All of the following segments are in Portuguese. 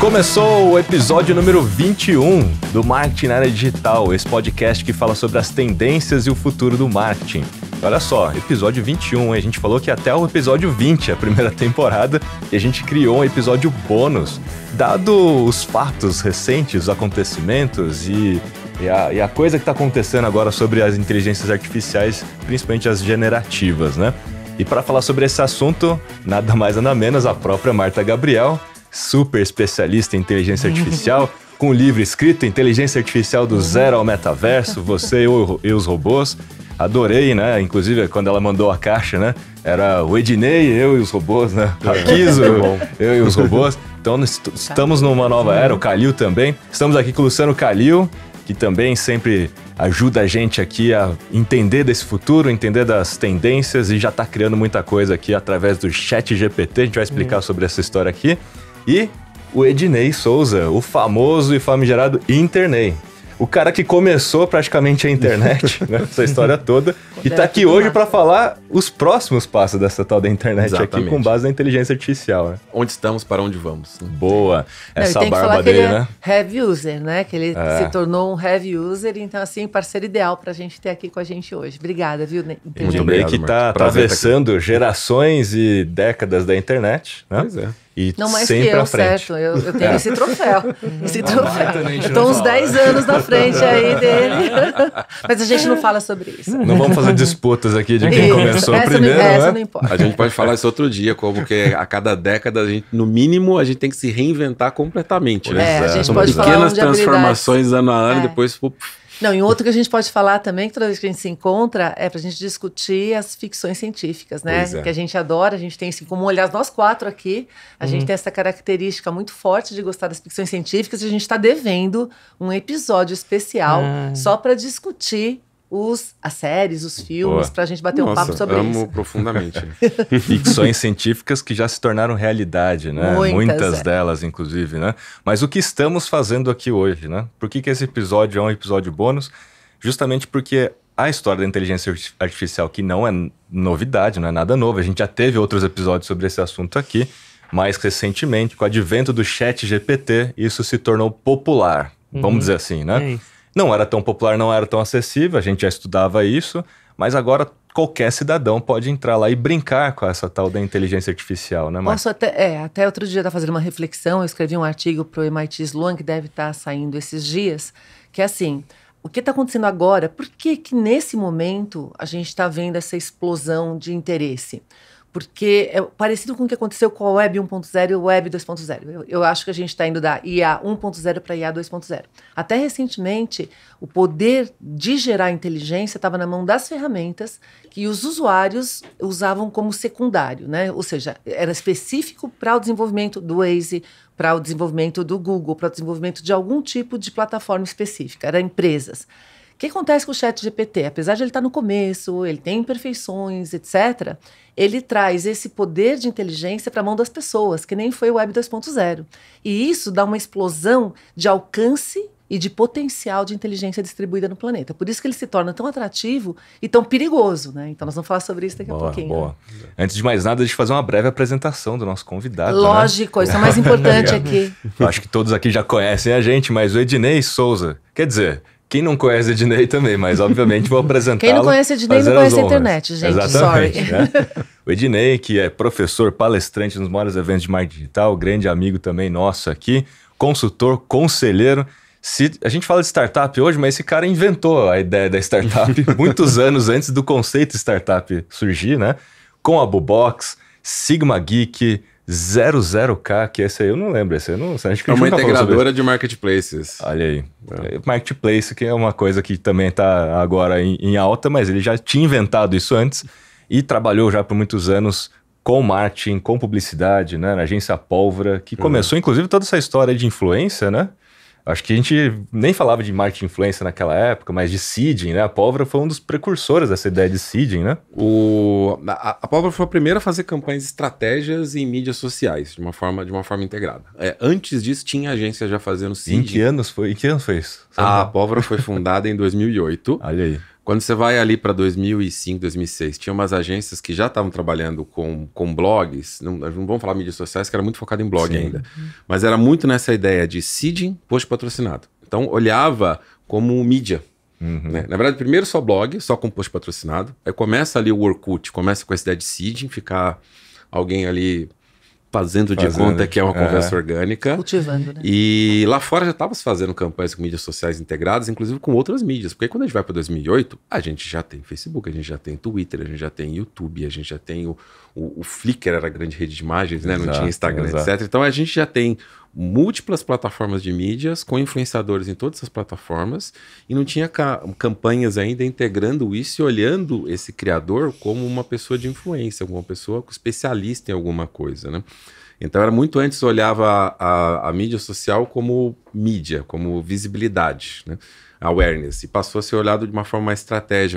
Começou o episódio número 21 do Marketing na Área Digital, esse podcast que fala sobre as tendências e o futuro do marketing. Olha só, episódio 21, a gente falou que até o episódio 20, a primeira temporada, a gente criou um episódio bônus, dado os fatos recentes, os acontecimentos e, e, a, e a coisa que está acontecendo agora sobre as inteligências artificiais, principalmente as generativas, né? E para falar sobre esse assunto, nada mais nada menos a própria Marta Gabriel, super especialista em inteligência artificial, com o livro escrito Inteligência Artificial do Zero ao Metaverso, Você eu, e os Robôs. Adorei, né? Inclusive, quando ela mandou a caixa, né? Era o Ednei, eu e os robôs, né? É. Raquizo, eu e os robôs. Então, tá. estamos numa nova era, o Kalil também. Estamos aqui com o Luciano Kalil, que também sempre ajuda a gente aqui a entender desse futuro, entender das tendências e já está criando muita coisa aqui através do chat GPT. A gente vai explicar sobre essa história aqui. E o Ednei Souza, o famoso e famigerado Internei. O cara que começou praticamente a internet, né, essa história toda, e está aqui hoje para falar os próximos passos dessa tal da internet Exatamente. aqui com base na inteligência artificial. Né? Onde estamos, para onde vamos. Boa. Essa Não, barba dele, é né? É heavy user, né? Que ele é. se tornou um heavy user, então assim, parceiro ideal para a gente ter aqui com a gente hoje. Obrigada, viu? Muito obrigado, que está tá atravessando gerações e décadas da internet, né? Pois é. E não mais sempre que eu, frente. certo? Eu, eu tenho é. esse troféu. Esse troféu. Eu uns 10 anos na frente aí dele. Mas a gente não fala sobre isso. Não vamos fazer disputas aqui de quem isso. começou essa primeiro. Não, é, essa né? não importa. A gente pode falar isso outro dia, como que a cada década a gente, no mínimo, a gente tem que se reinventar completamente. Né? É, São pequenas transformações ano a ano, é. depois não, e outro que a gente pode falar também, que toda vez que a gente se encontra, é para a gente discutir as ficções científicas, né? É. Que a gente adora, a gente tem, assim, como olhar nós quatro aqui, a gente uhum. tem essa característica muito forte de gostar das ficções científicas e a gente está devendo um episódio especial ah. só para discutir os, as séries, os filmes, para a gente bater Nossa, um papo sobre amo isso. amo profundamente. Ficções científicas que já se tornaram realidade, né? Muitas, Muitas é. delas, inclusive, né? Mas o que estamos fazendo aqui hoje, né? Por que, que esse episódio é um episódio bônus? Justamente porque a história da inteligência artificial, que não é novidade, não é nada novo, a gente já teve outros episódios sobre esse assunto aqui, mais recentemente, com o advento do chat GPT, isso se tornou popular, uhum. vamos dizer assim, né? É isso. Não era tão popular, não era tão acessível, a gente já estudava isso, mas agora qualquer cidadão pode entrar lá e brincar com essa tal da inteligência artificial, né, Mar? Posso até, é, até outro dia tá fazendo uma reflexão, eu escrevi um artigo para o MIT Sloan que deve estar tá saindo esses dias, que é assim, o que está acontecendo agora? Por que que nesse momento a gente está vendo essa explosão de interesse? porque é parecido com o que aconteceu com a Web 1.0 e o Web 2.0. Eu, eu, acho que a gente está indo da IA 1.0 para IA 2.0. Até recentemente, o poder de gerar inteligência estava na mão das ferramentas que os usuários usavam como secundário, né? Ou seja, era específico para o desenvolvimento do Waze, para o desenvolvimento do Google, para o desenvolvimento de algum tipo de plataforma específica. Era empresas que acontece com o chat GPT? Apesar de ele estar tá no começo, ele tem imperfeições, etc., ele traz esse poder de inteligência para a mão das pessoas, que nem foi o Web 2.0. E isso dá uma explosão de alcance e de potencial de inteligência distribuída no planeta. Por isso que ele se torna tão atrativo e tão perigoso, né? Então nós vamos falar sobre isso daqui boa, a pouquinho. Né? Boa. Né? Antes de mais nada, deixa eu fazer uma breve apresentação do nosso convidado. Né? Lógico, né? isso é mais importante aqui. Acho que todos aqui já conhecem a gente, mas o Ednei Souza, quer dizer, quem não conhece a Ednei também, mas obviamente vou apresentá-lo. Quem não conhece a Ednei não conhece a internet, gente. Exatamente, Sorry. Né? O Ednei, que é professor, palestrante nos maiores eventos de marketing digital, grande amigo também nosso aqui, consultor, conselheiro. Se, a gente fala de startup hoje, mas esse cara inventou a ideia da startup muitos anos antes do conceito startup surgir, né? Com a Bubox, Sigma Geek, 00K, que esse aí eu não lembro. essa aí não, a gente é uma integradora de marketplaces. Olha aí. É. é. Marketplace, que é uma coisa que também está agora em, em, alta, mas ele já tinha inventado isso antes e trabalhou já por muitos anos com marketing, com publicidade, né? Na agência Pólvora, que é. começou, uhum. inclusive, toda essa história de influência, né? Acho que a gente nem falava de marketing influência naquela época, mas de seeding, né? A Pólvora foi um dos precursores dessa ideia de seeding, né? O, a, a Pólvora foi a primeira a fazer campanhas estratégias em mídias sociais, de uma forma, de uma forma integrada. É, antes disso, tinha agência já fazendo seeding. Em que anos foi, em que anos foi isso? Sabe? a Pólvora foi fundada em 2008. Olha aí. Quando você vai ali para 2005, 2006, tinha umas agências que já estavam trabalhando com, com blogs, não, não vamos falar mídias sociais, que era muito focado em blog Sim. ainda, uhum. mas era muito nessa ideia de seeding post patrocinado. Então, olhava como mídia. Uhum. Né? Na verdade, primeiro só blog, só com post patrocinado. Aí começa ali o Orkut, começa com essa ideia de seeding, ficar alguém ali fazendo de conta que é uma conversa é. orgânica. Cultivando, né? E lá fora já estávamos fazendo campanhas com mídias sociais integradas, inclusive com outras mídias. Porque quando a gente vai para 2008, a gente já tem Facebook, a gente já tem Twitter, a gente já tem YouTube, a gente já tem o, o, o Flickr, era a grande rede de imagens, né? Exato, Não tinha Instagram, exato. etc. Então a gente já tem múltiplas plataformas de mídias, com influenciadores em todas as plataformas, e não tinha ca campanhas ainda integrando isso e olhando esse criador como uma pessoa de influência, uma pessoa especialista em alguma coisa, né? Então era muito antes olhava a, a, a mídia social como mídia, como visibilidade, né? awareness e passou a ser olhado de uma forma mais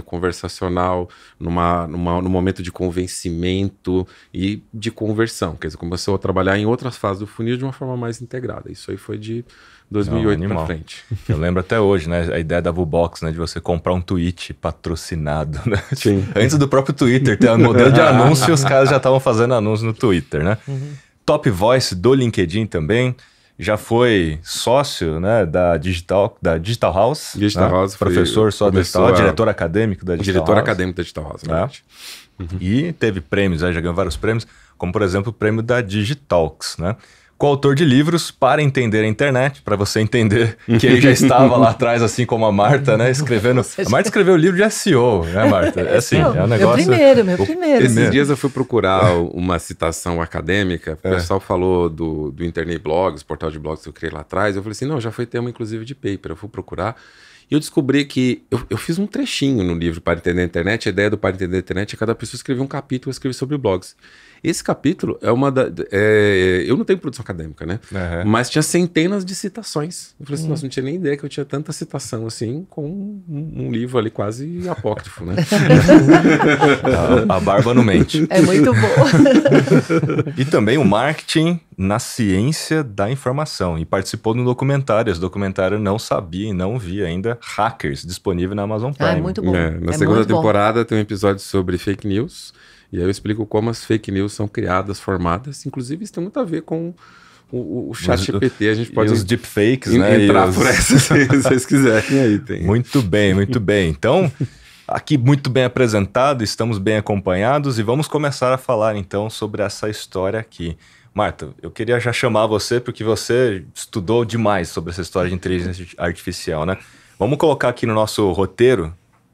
conversacional, numa, numa, num momento de convencimento e de conversão. Quer dizer, começou a trabalhar em outras fases do funil de uma forma mais integrada. Isso aí foi de 2008 é para frente. Eu lembro até hoje, né? A ideia da Vubox, né? De você comprar um tweet patrocinado, né? Sim. Antes do próprio Twitter ter um modelo de anúncio, os caras já estavam fazendo anúncio no Twitter, né? Uhum. Top Voice do LinkedIn também já foi sócio né, da Digital, da Digital House. Digital né? House. Professor só da Digital, a... diretor acadêmico da Digital diretor House. Diretor acadêmico da Digital House, né? Uhum. E teve prêmios, já ganhou vários prêmios, como por exemplo o prêmio da Digitalks, né? coautor de livros para entender a internet, para você entender que ele já estava lá atrás, assim como a Marta, né? Escrevendo. A Marta escreveu o livro de SEO, né, Marta? É assim, é um negócio. Meu primeiro, meu primeiro. Esses assim. dias eu fui procurar uma citação acadêmica, o é. pessoal é. falou do, do Internet Blogs, portal de blogs que eu criei lá atrás. Eu falei assim: não, já foi tema, inclusive, de paper, eu fui procurar. E eu descobri que eu, eu, fiz um trechinho no livro Para Entender a Internet. A ideia do Para Entender a Internet é cada pessoa escrever um capítulo e escrever sobre blogs. Esse capítulo é uma da. É, é, eu não tenho produção acadêmica, né? Uhum. Mas tinha centenas de citações. Eu falei assim, uhum. nossa, não tinha nem ideia que eu tinha tanta citação assim, com um, um livro ali quase apócrifo, né? a, a barba não mente. É muito bom. e também o marketing na ciência da informação e participou no documentário. Esse documentário não sabia e não vi ainda Hackers, disponível na Amazon Prime. Ah, é muito bom. É, na é segunda temporada bom. tem um episódio sobre fake news. E aí eu explico como as fake news são criadas, formadas. Inclusive, isso tem muito a ver com o, o chat GPT, a gente pode... E os deepfakes, né? Entrar os... por essa se vocês quiserem. Aí tem. Muito bem, muito bem. Então, aqui muito bem apresentado, estamos bem acompanhados e vamos começar a falar então sobre essa história aqui. Marta, eu queria já chamar você porque você estudou demais sobre essa história de inteligência artificial, né? Vamos colocar aqui no nosso roteiro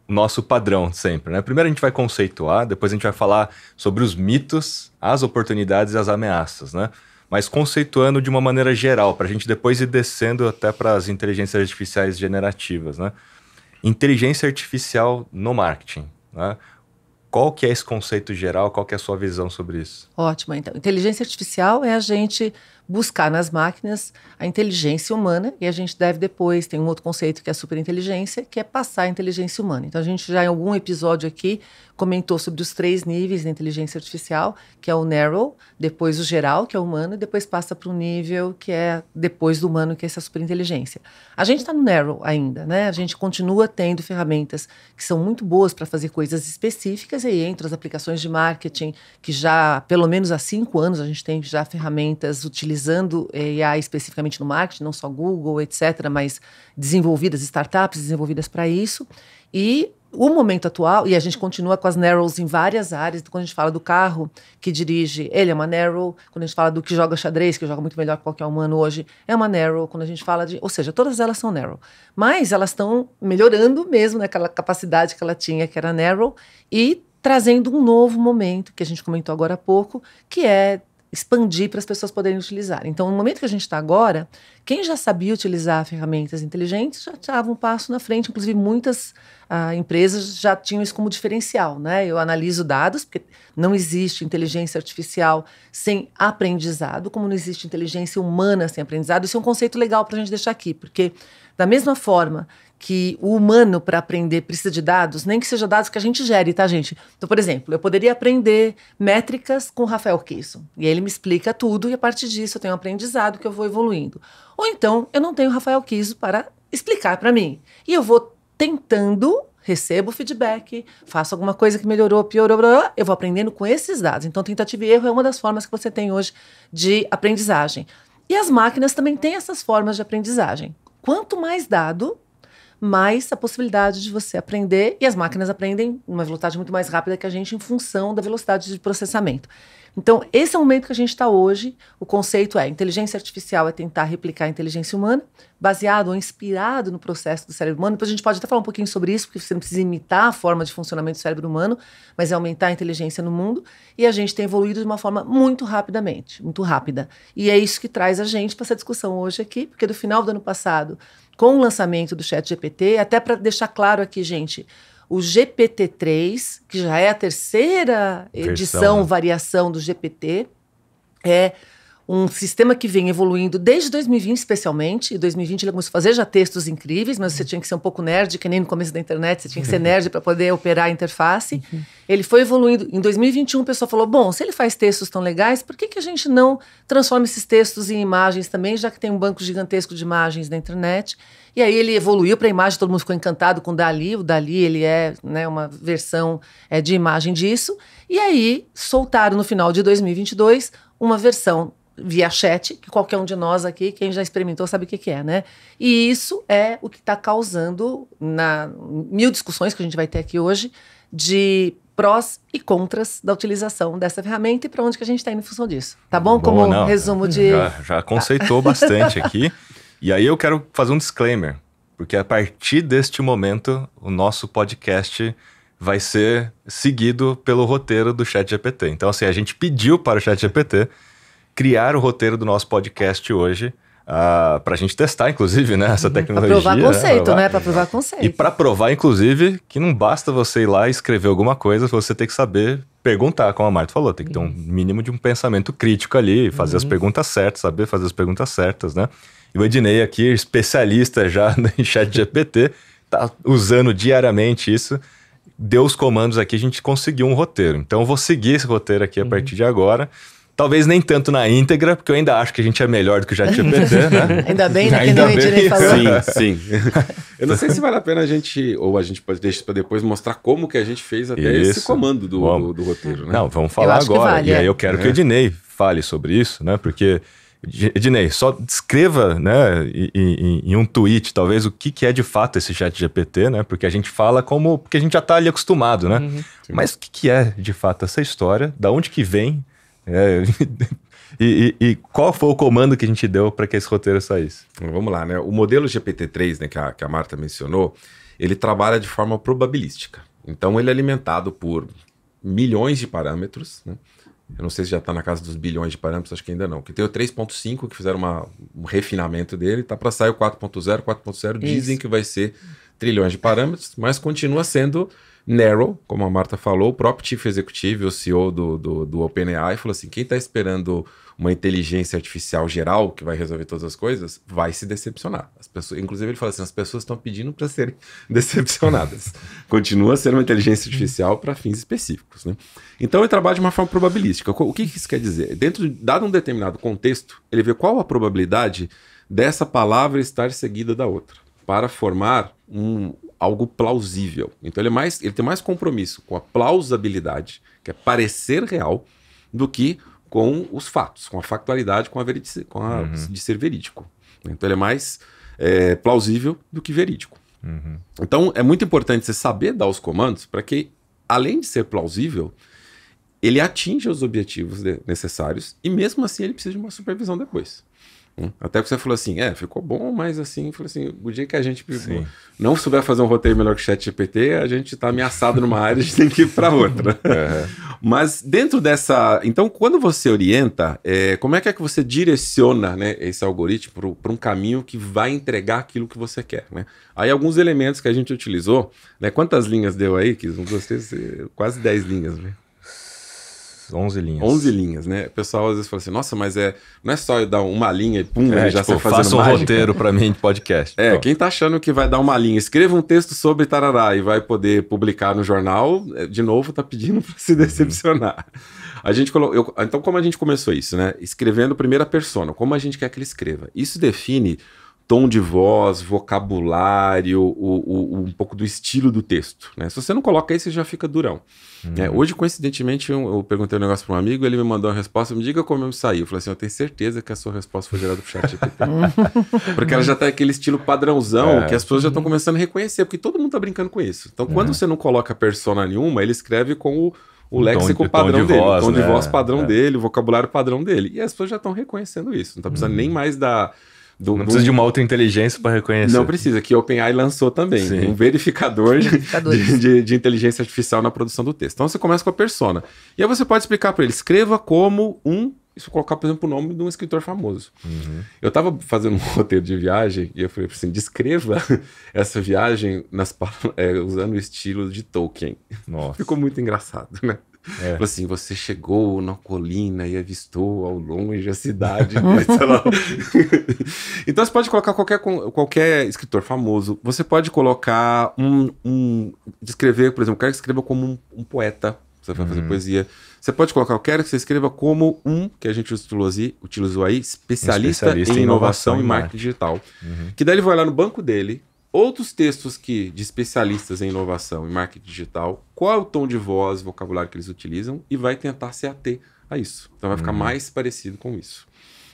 nosso padrão sempre, né? Primeiro a gente vai conceituar, depois a gente vai falar sobre os mitos, as oportunidades e as ameaças, né? Mas conceituando de uma maneira geral, para a gente depois ir descendo até para as inteligências artificiais generativas, né? Inteligência artificial no marketing, né? Qual que é esse conceito geral? Qual que é a sua visão sobre isso? Ótimo, então. Inteligência artificial é a gente buscar nas máquinas a inteligência humana e a gente deve depois, tem um outro conceito que é a superinteligência, que é passar a inteligência humana. Então a gente já em algum episódio aqui comentou sobre os três níveis de inteligência artificial, que é o narrow, depois o geral, que é o humano, e depois passa para um nível que é depois do humano, que é essa superinteligência. A gente está no narrow ainda, né? A gente continua tendo ferramentas que são muito boas para fazer coisas específicas, e aí entra as aplicações de marketing, que já, pelo menos há cinco anos, a gente tem já ferramentas utilizando eh, AI especificamente no marketing, não só Google, etc., mas desenvolvidas, startups desenvolvidas para isso. E o momento atual, e a gente continua com as narrows em várias áreas, então quando a gente fala do carro que dirige, ele é uma narrow, quando a gente fala do que joga xadrez, que joga muito melhor que qualquer humano hoje, é uma narrow, quando a gente fala de, ou seja, todas elas são narrow, mas elas estão melhorando mesmo naquela né, capacidade que ela tinha, que era narrow, e trazendo um novo momento, que a gente comentou agora há pouco, que é expandir para as pessoas poderem utilizar. Então, no momento que a gente está agora, quem já sabia utilizar ferramentas inteligentes já estava um passo na frente. Inclusive, muitas ah, empresas já tinham isso como diferencial. Né? Eu analiso dados, porque não existe inteligência artificial sem aprendizado, como não existe inteligência humana sem aprendizado. Isso é um conceito legal para a gente deixar aqui, porque da mesma forma que o humano para aprender precisa de dados, nem que seja dados que a gente gere, tá, gente? Então, por exemplo, eu poderia aprender métricas com o Rafael Queisso. E ele me explica tudo e a partir disso eu tenho um aprendizado que eu vou evoluindo. Ou então, eu não tenho Rafael Queisso para explicar para mim. E eu vou tentando recebo feedback, faço alguma coisa que melhorou, piorou, blá, eu vou aprendendo com esses dados. Então, tentativa e erro é uma das formas que você tem hoje de aprendizagem. E as máquinas também têm essas formas de aprendizagem. Quanto mais dado, mais a possibilidade de você aprender, e as máquinas aprendem uma velocidade muito mais rápida que a gente em função da velocidade de processamento. Então, esse é o momento que a gente está hoje. O conceito é inteligência artificial é tentar replicar a inteligência humana, baseado ou inspirado no processo do cérebro humano. Depois a gente pode até falar um pouquinho sobre isso, porque você não precisa imitar a forma de funcionamento do cérebro humano, mas é aumentar a inteligência no mundo. E a gente tem evoluído de uma forma muito rapidamente, muito rápida. E é isso que traz a gente para essa discussão hoje aqui, porque do final do ano passado com o lançamento do Chat GPT, até para deixar claro aqui, gente, o GPT-3, que já é a terceira edição, Versão. Né? variação do GPT, é um sistema que vem evoluindo desde 2020, especialmente. E 2020 ele começou a fazer já textos incríveis, mas você tinha que ser um pouco nerd, que nem no começo da internet, você tinha que ser nerd para poder operar a interface. Uhum. Ele foi evoluindo. Em 2021, o pessoal falou: bom, se ele faz textos tão legais, por que, que a gente não transforma esses textos em imagens também, já que tem um banco gigantesco de imagens na internet? E aí ele evoluiu para a imagem, todo mundo ficou encantado com o Dali. O Dali ele é né, uma versão é, de imagem disso. E aí soltaram no final de 2022 uma versão via chat, que qualquer um de nós aqui, quem já experimentou, sabe o que, que é, né? E isso é o que está causando na mil discussões que a gente vai ter aqui hoje de prós e contras da utilização dessa ferramenta e para onde que a gente está indo em função disso. Tá bom? Boa, Como não, resumo de. Já, já tá. conceitou tá. bastante aqui. E aí eu quero fazer um disclaimer, porque a partir deste momento o nosso podcast vai ser seguido pelo roteiro do ChatGPT. Então, assim, a gente pediu para o ChatGPT criar o roteiro do nosso podcast hoje. Uh, ah, para a gente testar, inclusive, né, essa uhum. tecnologia. Para provar né, conceito, né? Para provar conceito. E para provar, inclusive, que não basta você ir lá e escrever alguma coisa, você tem que saber perguntar, como a Marta falou, tem que ter um mínimo de um pensamento crítico ali, fazer uhum. as perguntas certas, saber fazer as perguntas certas, né? E o Ednei aqui, especialista já em chat GPT, tá usando diariamente isso. Deu os comandos aqui, a gente conseguiu um roteiro. Então, eu vou seguir esse roteiro aqui a uhum. partir de agora. Talvez nem tanto na íntegra, porque eu ainda acho que a gente é melhor do que o ChatGPT, né? ainda bem, né? Que ainda nem bem. nem Sim, sim. eu não sei se vale a pena a gente, ou a gente pode deixar para depois mostrar como que a gente fez até isso. esse comando do, do, do, roteiro, né? Não, vamos falar agora. Vale, e é. aí eu quero é. que o é. Ednei fale sobre isso, né? Porque, Ednei, só descreva, né, em, em, um tweet, talvez, o que, que é de fato esse ChatGPT, né? Porque a gente fala como, porque a gente já está ali acostumado, né? Uhum. Mas o que, que é de fato essa história? Da onde que vem? É, e, e, e, qual foi o comando que a gente deu para que esse roteiro saísse? Vamos lá, né? O modelo GPT-3, né, que a, que a Marta mencionou, ele trabalha de forma probabilística. Então, ele é alimentado por milhões de parâmetros, né? Eu não sei se já está na casa dos bilhões de parâmetros, acho que ainda não. Que tem o 3.5, que fizeram uma, um refinamento dele, tá para sair o 4.0. 4.0 dizem que vai ser trilhões de parâmetros, mas continua sendo narrow, como a Marta falou, o próprio chief executivo, o CEO do, do, do OpenAI, falou assim: quem está esperando uma inteligência artificial geral que vai resolver todas as coisas, vai se decepcionar. As pessoas, inclusive, ele fala assim: as pessoas estão pedindo para serem decepcionadas. Continua sendo uma inteligência artificial para fins específicos. Né? Então, ele trabalha de uma forma probabilística. O que, que isso quer dizer? Dentro, de, dado um determinado contexto, ele vê qual a probabilidade dessa palavra estar seguida da outra, para formar um, algo plausível. Então ele, é mais, ele tem mais compromisso com a plausibilidade, que é parecer real, do que com os fatos, com a factualidade, com a, veridice, com a uhum. de ser verídico. Então ele é mais é, plausível do que verídico. Uhum. Então é muito importante você saber dar os comandos para que, além de ser plausível, ele atinja os objetivos necessários e mesmo assim ele precisa de uma supervisão depois. Até porque você falou assim, é, ficou bom, mas assim, falou assim, o dia que a gente Sim. não souber fazer um roteiro melhor que o Chat GPT, a gente está ameaçado numa área, a gente tem que ir para outra. Mas dentro dessa, então, quando você orienta, é, como é que é que você direciona, né, esse algoritmo para um caminho que vai entregar aquilo que você quer, né? Aí alguns elementos que a gente utilizou, né? Quantas linhas deu aí, que não gostei, quase 10 linhas, né? 11 linhas. 11 linhas, né? O pessoal às vezes fala assim, nossa, mas é, não é só eu dar uma linha e pum, é, já tipo, sai tá fazendo faça um roteiro para mim de podcast. É, quem tá achando que vai dar uma linha, escreva um texto sobre tarará e vai poder publicar no jornal, é, de novo tá pedindo para se uhum. decepcionar. Uhum. A gente colocou, então como a gente começou isso, né? Escrevendo primeira persona, como a gente quer que ele escreva. Isso define tom de voz, vocabulário, o, o, um pouco do estilo do texto. Né? Se você não coloca isso, já fica durão. É, hoje, coincidentemente, eu, eu, perguntei um negócio para um amigo, ele me mandou uma resposta, me diga como eu saí. Eu falei assim, eu tenho certeza que a sua resposta foi gerada por chat porque ela já tá aquele estilo padrãozão, é. que as pessoas já estão começando a reconhecer, porque todo mundo tá brincando com isso. Então, quando é. você não coloca persona nenhuma, ele escreve com o o léxico de, padrão de dele, voz, tom né? de voz padrão é. dele, o vocabulário padrão dele. E as pessoas já estão reconhecendo isso, não está precisando uhum. nem mais da do, não precisa de uma outra inteligência para reconhecer. Não precisa, que OpenAI lançou também. Sim. Um verificador de, de, de, inteligência artificial na produção do texto. Então você começa com a persona. E aí você pode explicar para ele: escreva como um. Isso colocar, por exemplo, o nome de um escritor famoso. Uhum. Eu estava fazendo um roteiro de viagem e eu falei assim: descreva essa viagem nas, é, usando o estilo de Tolkien. Nossa. Ficou muito engraçado, né? É. Falou assim: você chegou na colina e avistou ao longe a cidade. então você pode colocar qualquer, qualquer escritor famoso. Você pode colocar um. um descrever, por exemplo, quero que escreva como um, um poeta. Você vai uhum. fazer poesia. Você pode colocar, eu quero que você escreva como um, que a gente utilizou aí, especialista, um especialista em, inovação inovação e marketing digital. Uhum. Que daí ele vai lá no banco dele, Outros textos que de especialistas em inovação e marketing digital, qual é o tom de voz, vocabulário que eles utilizam e vai tentar se ater a isso. Então vai ficar uhum. mais parecido com isso.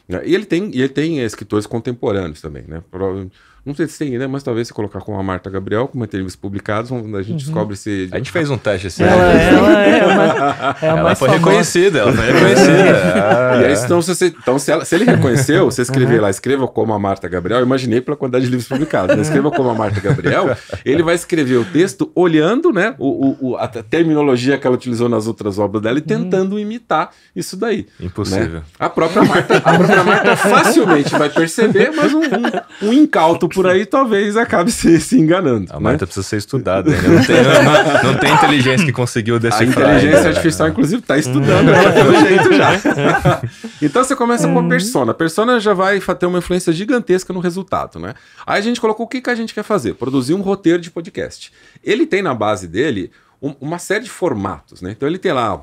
Né? E ele tem, e ele tem escritores contemporâneos também, né? Provavelmente não sei se tem, né? Mas talvez se colocar com a Marta Gabriel, com entrevistas publicados a gente uhum. descobre se. A gente fez um teste assim. Ela, né? ela, é, é uma, é ela foi reconhecida, ela foi reconhecida. e aí, ah, é. então, se, você, então se, ela, se, ele reconheceu, você escrever uhum. lá, escreva como a Marta Gabriel, eu imaginei pela quantidade de livros publicados, né? Uhum. escreva como a Marta Gabriel, ele vai escrever o texto olhando né, o, o, a terminologia que ela utilizou nas outras obras dela e uhum. tentando imitar isso daí. Né? Impossível. Né? A, própria Marta, a própria Marta facilmente vai perceber, mas um, um, um incauto por aí talvez acabe se, se enganando. A né? Marta precisa ser estudada né? Não tem, não, não tem inteligência que conseguiu decifrar. A inteligência né? artificial, inclusive, está estudando hum. ela pelo jeito já. então você começa com a hum. persona. A persona já vai ter uma influência gigantesca no resultado, né? Aí a gente colocou o que, que a gente quer fazer? Produzir um roteiro de podcast. Ele tem na base dele uma série de formatos, né? Então ele tem lá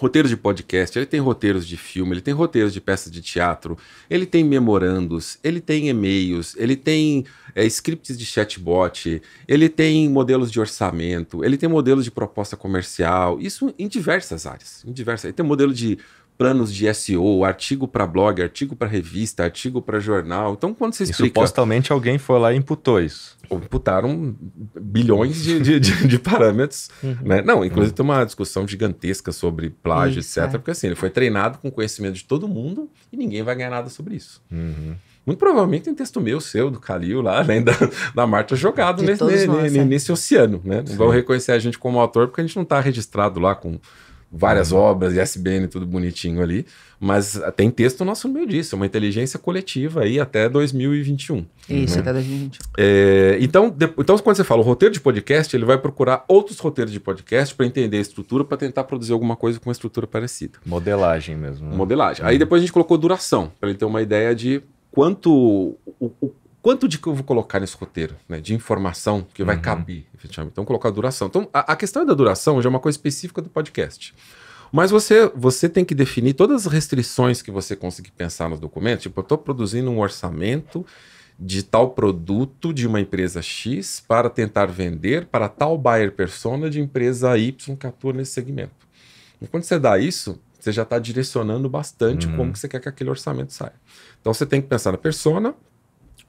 roteiros de podcast, ele tem roteiros de filme, ele tem roteiros de peças de teatro, ele tem memorandos, ele tem e-mails, ele tem é, scripts de chatbot, ele tem modelos de orçamento, ele tem modelos de proposta comercial, isso em diversas áreas, em diversas. Ele tem modelo de planos de SEO, artigo para blog, artigo para revista, artigo para jornal. Então, quando você explica... E supostamente alguém foi lá e imputou isso. Imputaram bilhões de, de, de, de parâmetros. Uhum. Né? Não, inclusive uhum. tem uma discussão gigantesca sobre plágio, isso, etc. É. Porque assim, ele foi treinado com conhecimento de todo mundo e ninguém vai ganhar nada sobre isso. Uhum. Muito provavelmente tem texto meu, seu, do Calil lá, além da, da Marta jogado nesse, nós, nesse, é. nesse, oceano, né? Não vão reconhecer a gente como autor porque a gente não está registrado lá com várias obras, ISBN, tudo bonitinho ali. Mas ah, tem texto nosso no meio disso, é uma inteligência coletiva aí até 2021. Isso, né? até 2021. É, então, de, então, quando você fala o roteiro de podcast, ele vai procurar outros roteiros de podcast para entender a estrutura, para tentar produzir alguma coisa com uma estrutura parecida. Modelagem mesmo. Né? Modelagem. Aí uhum. depois a gente colocou duração, para ele ter uma ideia de quanto. O, o, quanto de que eu vou colocar nesse roteiro, né? De informação que vai uhum. caber, efetivamente. Então, colocar a duração. Então, a, a, questão da duração já é uma coisa específica do podcast. Mas você, você tem que definir todas as restrições que você conseguir pensar nos documentos. Tipo, eu estou produzindo um orçamento de tal produto de uma empresa X para tentar vender para tal buyer persona de empresa Y que atua nesse segmento. E quando você dá isso, você já está direcionando bastante uhum. como que você quer que aquele orçamento saia. Então, você tem que pensar na persona,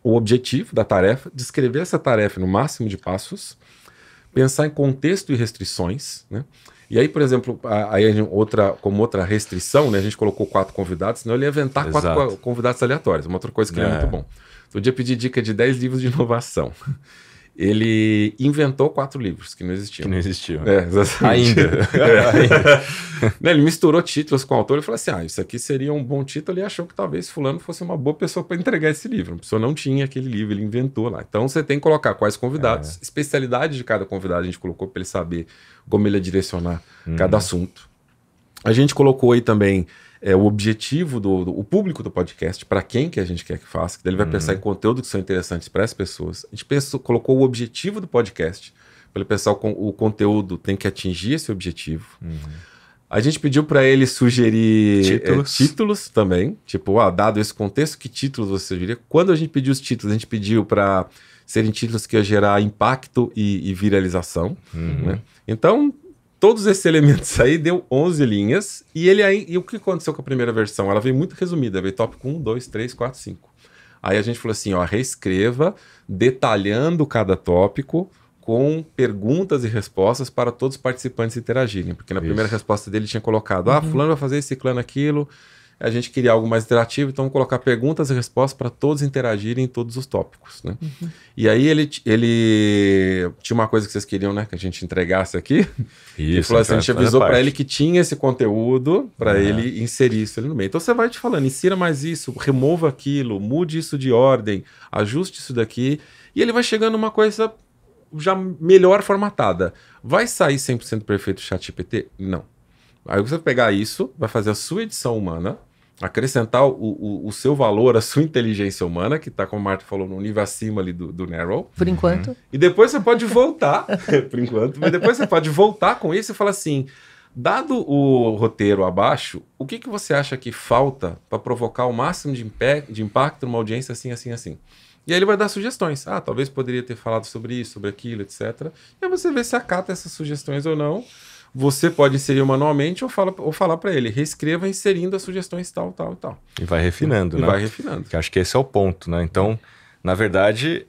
o objetivo da tarefa, descrever essa tarefa no máximo de passos, pensar em contexto e restrições, né? E aí, por exemplo, aí gente, outra, como outra restrição, né? A gente colocou quatro convidados, senão ele ia inventar Exato. quatro convidados aleatórios. Uma outra coisa que é. é muito bom. todo dia pedir dica de dez livros de inovação ele inventou quatro livros que não existiam. Que não existiam. É, exatamente. Ainda. É, ainda. ele misturou títulos com o autor e falou assim: ah, isso aqui seria um bom título. e achou que talvez Fulano fosse uma boa pessoa para entregar esse livro. A pessoa não tinha aquele livro, ele inventou lá. Então você tem que colocar quais convidados, é. especialidade de cada convidado, a gente colocou para ele saber como ele ia direcionar hum. cada assunto. A gente colocou aí também é, o objetivo do, do o público do podcast, para quem que a gente quer que faça, que daí ele vai uhum. pensar em conteúdo que são interessantes para as pessoas. A gente pensou, colocou o objetivo do podcast, para ele pensar o, o conteúdo tem que atingir esse objetivo. Uhum. A gente pediu para ele sugerir é, títulos. É, títulos. também, tipo, ah, dado esse contexto, que títulos você sugeriria? Quando a gente pediu os títulos, a gente pediu para serem títulos que ia gerar impacto e, e viralização. Uhum. Né? Então, todos esses elementos aí deu 11 linhas. E ele aí, e o que aconteceu com a primeira versão? Ela veio muito resumida, veio tópico 1, 2, 3, 4, 5. Aí a gente falou assim, ó, reescreva detalhando cada tópico com perguntas e respostas para todos os participantes interagirem, porque na Isso. primeira resposta dele tinha colocado: "Ah, uhum. fulano vai fazer esse, ciclano aquilo" a gente queria algo mais interativo, então colocar perguntas e respostas para todos interagirem em todos os tópicos. Né? Uhum. E aí ele, ele tinha uma coisa que vocês queriam né, que a gente entregasse aqui. Isso, falou então assim, a gente avisou para ele que tinha esse conteúdo para uhum. ele inserir isso ali no meio. Então você vai te falando, insira mais isso, remova aquilo, mude isso de ordem, ajuste isso daqui, e ele vai chegando uma coisa já melhor formatada. Vai sair 100% perfeito o chat GPT? Não. Aí você vai pegar isso, vai fazer a sua edição humana, acrescentar o, o, o, seu valor, a sua inteligência humana, que está, como Marta falou, no nível acima ali do, do Narrow. Por uhum. enquanto. Uhum. E depois você pode voltar, por enquanto, mas depois você pode voltar com isso e falar assim, dado o roteiro abaixo, o que, que você acha que falta para provocar o máximo de, de impacto numa audiência assim, assim, assim? E aí ele vai dar sugestões. Ah, talvez poderia ter falado sobre isso, sobre aquilo, etc. E aí você vê se acata essas sugestões ou não. Você pode inserir manualmente ou, fala, ou falar para ele, reescreva inserindo as sugestões tal, tal, tal. E vai refinando, e, né? E vai refinando. acho que esse é o ponto, né? Então, na verdade,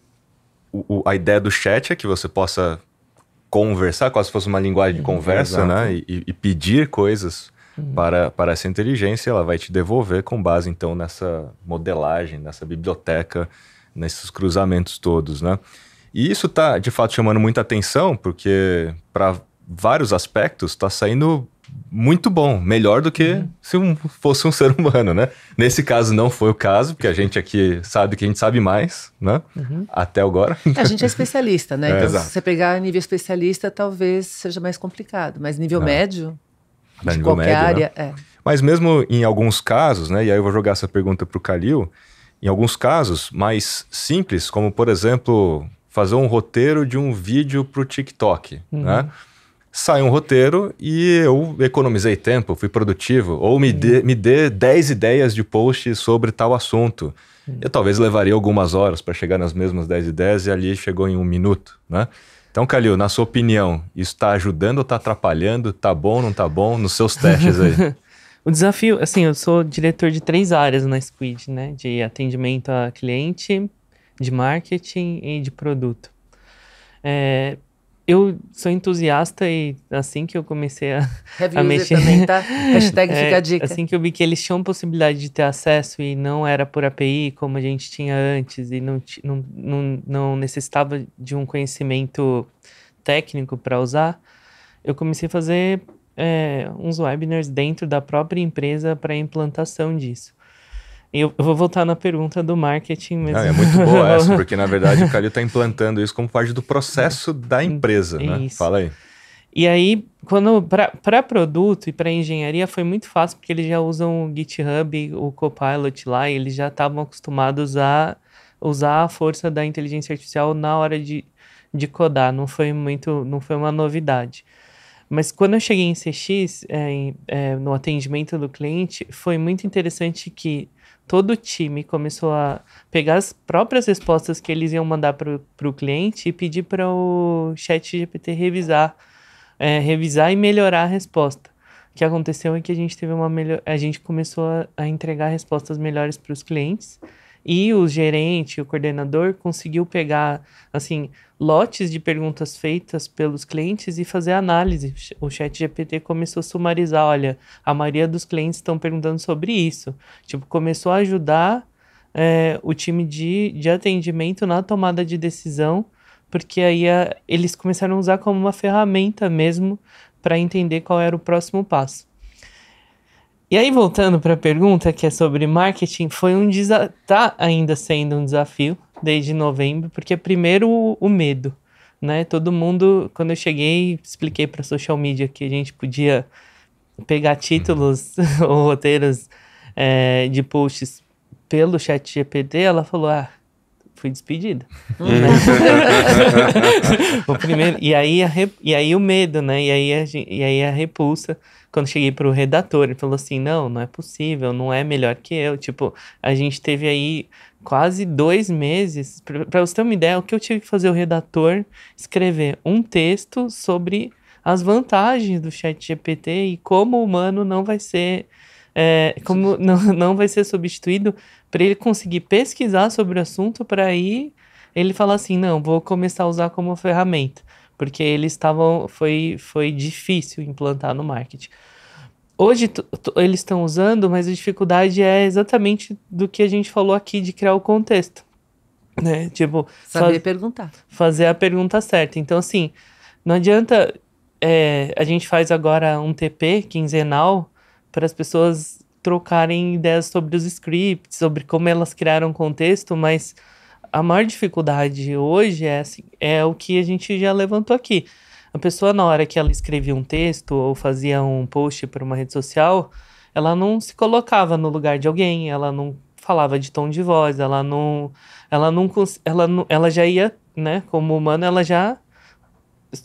o, o, a ideia do chat é que você possa conversar, quase se fosse uma linguagem de uhum, conversa, né? E, e, pedir coisas hum. para, para essa inteligência, ela vai te devolver com base, então, nessa modelagem, nessa biblioteca, nesses cruzamentos todos, né? E isso está, de fato, chamando muita atenção, porque para vários aspectos, está saindo muito bom, melhor do que uhum. se um, fosse um ser humano, né? Nesse caso não foi o caso, porque a gente aqui sabe que a gente sabe mais, né? Uhum. Até agora. É, a gente é especialista, né? É, então, exato. se você pegar nível especialista, talvez seja mais complicado, mas nível é. médio, de nível qualquer médio, né? área, né? é. Mas mesmo em alguns casos, né? E aí eu vou jogar essa pergunta para o Calil. Em alguns casos mais simples, como por exemplo fazer um roteiro de um vídeo para o TikTok, né? uhum. né? sai um roteiro e eu economizei tempo, fui produtivo, ou me dê, me dê 10 ideias de post sobre tal assunto. Hum. Eu talvez levaria algumas horas para chegar nas mesmas 10 ideias e ali chegou em um minuto, né? Então, Calil, na sua opinião, isso está ajudando ou está atrapalhando? Tá bom, não tá bom? Nos seus testes aí. o desafio, assim, eu sou diretor de três áreas na Squid, né? De atendimento a cliente, de marketing e de produto. É, eu sou entusiasta e assim que eu comecei a, a mexer. Também, tá? Hashtag é, fica a dica. Assim que eu vi que eles tinham possibilidade de ter acesso e não era por API como a gente tinha antes e não, não, não, não necessitava de um conhecimento técnico para usar, eu comecei a fazer é, uns webinars dentro da própria empresa para implantação disso. Eu, eu vou voltar na pergunta do marketing mesmo. Ah, é muito boa essa, porque na verdade o Calil está implantando isso como parte do processo da empresa, né? Isso. Fala aí. E aí, quando para produto e para engenharia foi muito fácil, porque eles já usam o GitHub, o Copilot lá, e eles já estavam acostumados a usar a força da inteligência artificial na hora de, de codar. Não foi muito, não foi uma novidade. Mas quando eu cheguei em CX, é, é, no atendimento do cliente, foi muito interessante que todo o time começou a pegar as próprias respostas que eles iam mandar para o cliente e pedir para o chat GPT revisar, é, revisar e melhorar a resposta. O que aconteceu é que a gente teve uma melhor, a gente começou a, a entregar respostas melhores para os clientes e o gerente, o coordenador, conseguiu pegar, assim, lotes de perguntas feitas pelos clientes e fazer análise. O chat GPT começou a sumarizar, olha, a maioria dos clientes estão perguntando sobre isso. Tipo, começou a ajudar é, o time de, de atendimento na tomada de decisão, porque aí a, é, eles começaram a usar como uma ferramenta mesmo para entender qual era o próximo passo. E aí, voltando para a pergunta que é sobre marketing, foi um desafio. Tá ainda sendo um desafio desde novembro, porque primeiro o, medo, né? Todo mundo, quando eu cheguei, expliquei para social media que a gente podia pegar títulos ou roteiros é, de posts pelo chat GPT, ela falou: ah, fui despedida. Uhum. Né? o primeiro, e aí, re, e aí o medo, né? E aí, a, e aí a repulsa. Quando cheguei pro redator, ele falou assim: não, não é possível, não é melhor que eu. Tipo, a gente teve aí quase dois meses. para você ter uma ideia, o que eu tive que fazer o redator escrever um texto sobre as vantagens do chat GPT e como o humano não vai ser. É, como não, não vai ser substituído para ele conseguir pesquisar sobre o assunto para aí ele falar assim, não, vou começar a usar como ferramenta, porque eles estavam foi foi difícil implantar no marketing. Hoje eles estão usando, mas a dificuldade é exatamente do que a gente falou aqui de criar o contexto, né? Tipo, saber perguntar. Fazer a pergunta certa. Então assim, não adianta é, a gente faz agora um TP quinzenal para as pessoas trocarem ideias sobre os scripts, sobre como elas criaram contexto, mas a maior dificuldade hoje é, assim, é o que a gente já levantou aqui. A pessoa, na hora que ela escrevia um texto ou fazia um post para uma rede social, ela não se colocava no lugar de alguém, ela não falava de tom de voz, ela não. Ela não. Ela, não, ela já ia, né? Como humana, ela já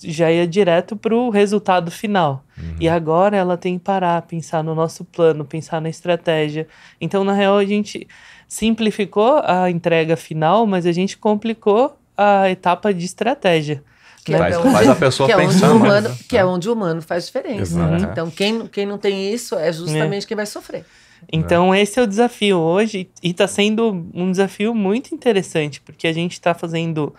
já ia direto para o resultado final. Uhum. E agora ela tem que parar, pensar no nosso plano, pensar na estratégia. Então, na real, a gente simplificou a entrega final, mas a gente complicou a etapa de estratégia. Que né? é faz, é onde, faz a pessoa que é onde humano, mais, né? Que é onde o humano faz diferença. Né? Então, quem, quem não tem isso é justamente é. quem vai sofrer. Então, é. esse é o desafio hoje. E está sendo um desafio muito interessante, porque a gente está fazendo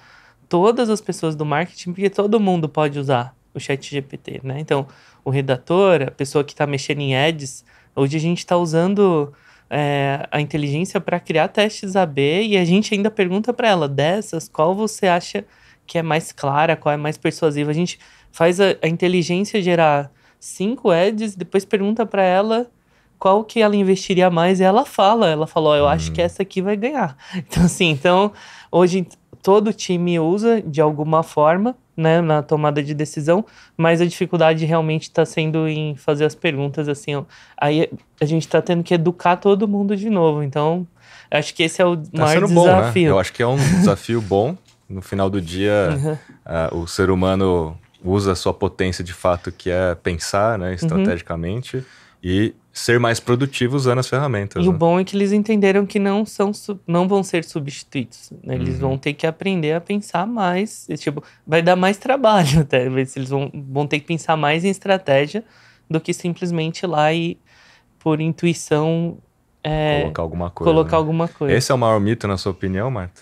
todas as pessoas do marketing, porque todo mundo pode usar o chat GPT, né? Então, o redator, a pessoa que está mexendo em ads, hoje a gente está usando é, a inteligência para criar testes AB e a gente ainda pergunta para ela, dessas, qual você acha que é mais clara, qual é mais persuasiva? A gente faz a, a inteligência gerar cinco ads, depois pergunta para ela qual que ela investiria mais e ela fala, ela falou, oh, eu acho uhum. que essa aqui vai ganhar. Então assim, então hoje todo time usa de alguma forma, né, na tomada de decisão, mas a dificuldade realmente está sendo em fazer as perguntas assim. Ó. Aí a gente está tendo que educar todo mundo de novo. Então, acho que esse é o tá maior desafio. Bom, né? Eu acho que é um desafio bom. No final do dia, uhum. uh, o ser humano usa a sua potência de fato, que é pensar, né, uhum. estrategicamente. Uhum e ser mais produtivo usando as ferramentas. E né? o bom é que eles entenderam que não, são, não vão ser substituídos. Né? Eles uhum. vão ter que aprender a pensar mais. Tipo, vai dar mais trabalho até. Eles vão, vão ter que pensar mais em estratégia do que simplesmente ir lá e, por intuição, é, colocar alguma coisa. Colocar né? alguma coisa. Esse é o maior mito, na sua opinião, Marta?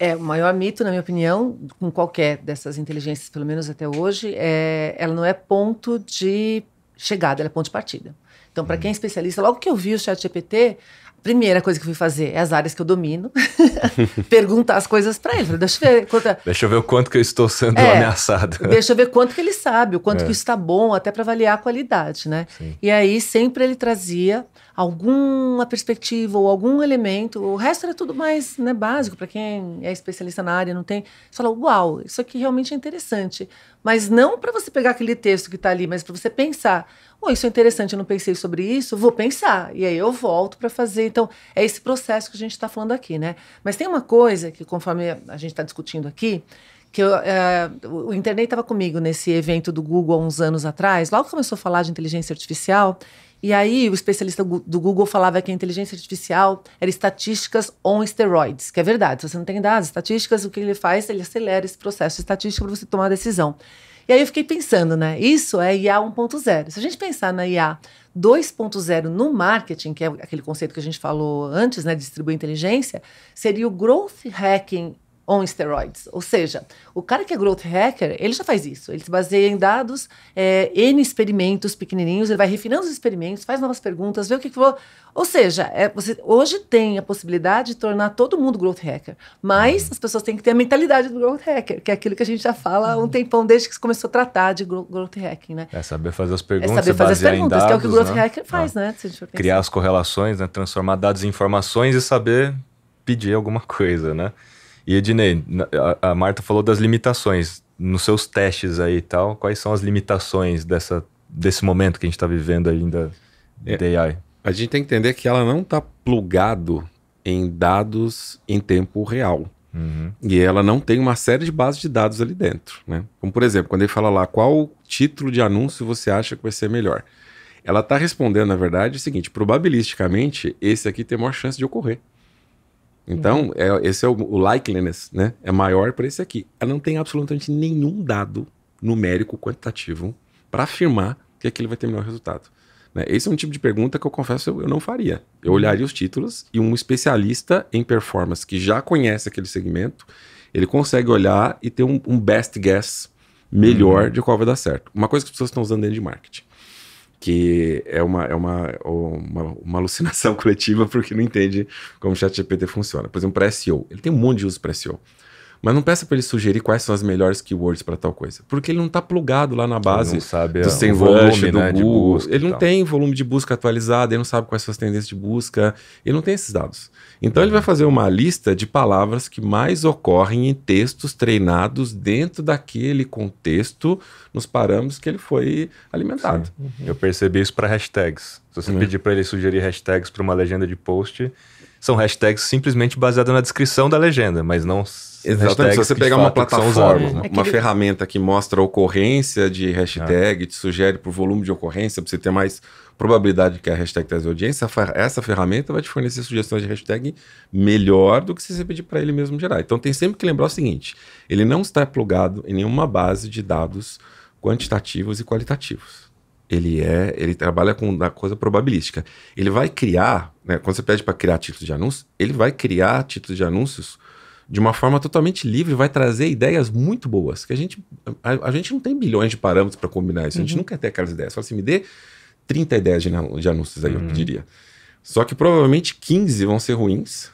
É, o maior mito, na minha opinião, com qualquer dessas inteligências, pelo menos até hoje, é ela não é ponto de chegada, ela é ponto de partida. Então, para quem é especialista, logo que eu vi o chat GPT, primeira coisa que eu fui fazer é as áreas que eu domino, perguntar as coisas para ele. Deixa eu, ver quanto... deixa eu ver o quanto que eu estou sendo é, ameaçado. Deixa eu ver quanto que ele sabe, o quanto é. que isso está bom, até para avaliar a qualidade, né? Sim. E aí sempre ele trazia alguma perspectiva ou algum elemento. O resto era tudo mais né, básico para quem é especialista na área, não tem. Você fala, uau, isso aqui realmente é interessante. Mas não para você pegar aquele texto que está ali, mas para você pensar. Oh, isso é interessante, eu não pensei sobre isso, vou pensar. E aí eu volto para fazer. Então, é esse processo que a gente está falando aqui, né? Mas tem uma coisa que, conforme a gente está discutindo aqui, que eu, é, o internet estava comigo nesse evento do Google há uns anos atrás, logo começou a falar de inteligência artificial, e aí o especialista do Google falava que a inteligência artificial era estatísticas on steroids, que é verdade. Se você não tem dados, estatísticas, o que ele faz? Ele acelera esse processo estatístico para você tomar a decisão. E aí eu fiquei pensando, né? Isso é IA 1.0. Se a gente pensar na IA 2.0 no marketing, que é aquele conceito que a gente falou antes, né, de distribuir inteligência, seria o growth hacking on steroids. Ou seja, o cara que é growth hacker, ele já faz isso. Ele se baseia em dados, é, N experimentos pequenininhos, ele vai refinando os experimentos, faz novas perguntas, vê o que, que for. Ou seja, é, você hoje tem a possibilidade de tornar todo mundo growth hacker, mas as pessoas têm que ter a mentalidade do growth hacker, que é aquilo que a gente já fala há um tempão, desde que se começou a tratar de growth hacking, né? É saber fazer as perguntas, é saber fazer as perguntas, dados, que é o que o growth né? hacker faz, ah, né? Criar as correlações, né? transformar dados em informações e saber pedir alguma coisa, né? E Ednei, a, a Marta falou das limitações. Nos seus testes aí e tal, quais são as limitações dessa, desse momento que a gente está vivendo ainda é, de é, AI? A gente tem que entender que ela não está plugado em dados em tempo real. Uhum. E ela não tem uma série de bases de dados ali dentro. Né? Como, por exemplo, quando ele fala lá qual título de anúncio você acha que vai ser melhor. Ela está respondendo, na verdade, o seguinte: probabilisticamente, esse aqui tem maior chance de ocorrer. Então, uhum. é, esse é o, o likeliness, né? É maior para esse aqui. Ela não tem absolutamente nenhum dado numérico quantitativo para afirmar que aquele vai ter melhor resultado. Né? Esse é um tipo de pergunta que eu confesso eu, eu não faria. Eu uhum. olharia os títulos e um especialista em performance que já conhece aquele segmento, ele consegue olhar e ter um, um best guess melhor uhum. de qual vai dar certo. Uma coisa que as pessoas estão usando dentro de marketing que é uma, é uma, uma, uma alucinação coletiva porque não entende como o ChatGPT funciona. Por exemplo, para SEO, ele tem um monte de uso para SEO. Mas não peça para ele sugerir quais são as melhores keywords para tal coisa, porque ele não está plugado lá na base não sabe do sem volume né, do né, Google. ele não tem volume de busca atualizado, ele não sabe quais são as tendências de busca, ele não tem esses dados. Então ele vai fazer uma lista de palavras que mais ocorrem em textos treinados dentro daquele contexto, nos parâmetros que ele foi alimentado. Uhum. Eu percebi isso para hashtags. Se você uhum. pedir para ele sugerir hashtags para uma legenda de post, são hashtags simplesmente baseadas na descrição da legenda, mas não Exatamente. Se você pegar uma plataforma, né? uma, ferramenta que mostra a ocorrência de hashtag, é. te sugere por volume de ocorrência, para você ter mais probabilidade que a hashtag traz audiência, essa ferramenta vai te fornecer sugestões de hashtag melhor do que se você pedir para ele mesmo gerar. Então tem sempre que lembrar o seguinte: ele não está plugado em nenhuma base de dados quantitativos e qualitativos. Ele é, ele trabalha com a coisa probabilística. Ele vai criar, né, quando você pede para criar títulos de anúncios, ele vai criar títulos de anúncios de uma forma totalmente livre, vai trazer ideias muito boas. Que a gente, a, a gente não tem bilhões de parâmetros para combinar isso. Uhum. A gente uhum. nunca quer ter aquelas ideias. Só assim, me dê 30 ideias de, de anúncios aí, uhum. eu diria. Só que provavelmente 15 vão ser ruins.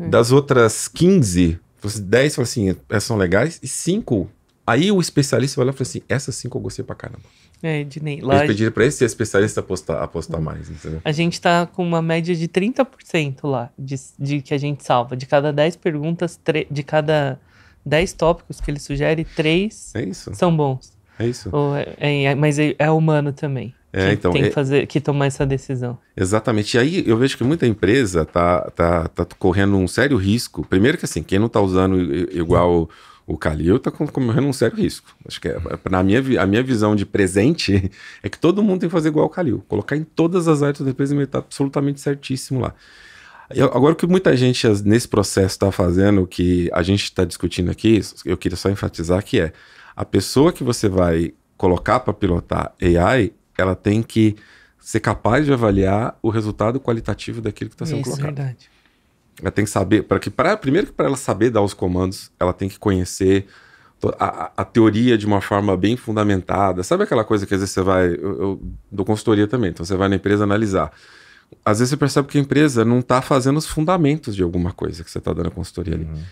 É. Das outras 15, 10 falam assim, é, são legais, e 5 Aí o especialista vai lá e fala assim: essa sim que eu gostei pra caramba. É, Ednei. Lá Eles pediram pra esse especialista apostar, apostar mais, entendeu? A gente tá com uma média de 30% lá, de, de que a gente salva. De cada 10 perguntas, de cada 10 tópicos que ele sugere, 3 é são bons. É isso. Ou é, é, é mas é, é, humano também. É, então, tem que é fazer, que tomar essa decisão. Exatamente. E aí eu vejo que muita empresa tá, tá, tá correndo um sério risco. Primeiro que assim, quem não tá usando igual o Calil está correndo um sério risco. Acho que é, na minha, a minha visão de presente é que todo mundo tem que fazer igual o Calil. Colocar em todas as áreas da empresa e está absolutamente certíssimo lá. E agora, o que muita gente nesse processo está fazendo, que a gente está discutindo aqui, eu queria só enfatizar que é a pessoa que você vai colocar para pilotar AI, ela tem que ser capaz de avaliar o resultado qualitativo daquilo que está sendo Isso, colocado. É verdade. Ela tem que saber, para que pra, primeiro que para ela saber dar os comandos, ela tem que conhecer a, a, teoria de uma forma bem fundamentada. Sabe aquela coisa que às vezes você vai. Eu, eu dou consultoria também, então você vai na empresa analisar. Às vezes você percebe que a empresa não está fazendo os fundamentos de alguma coisa que você está dando a consultoria ali. Uhum.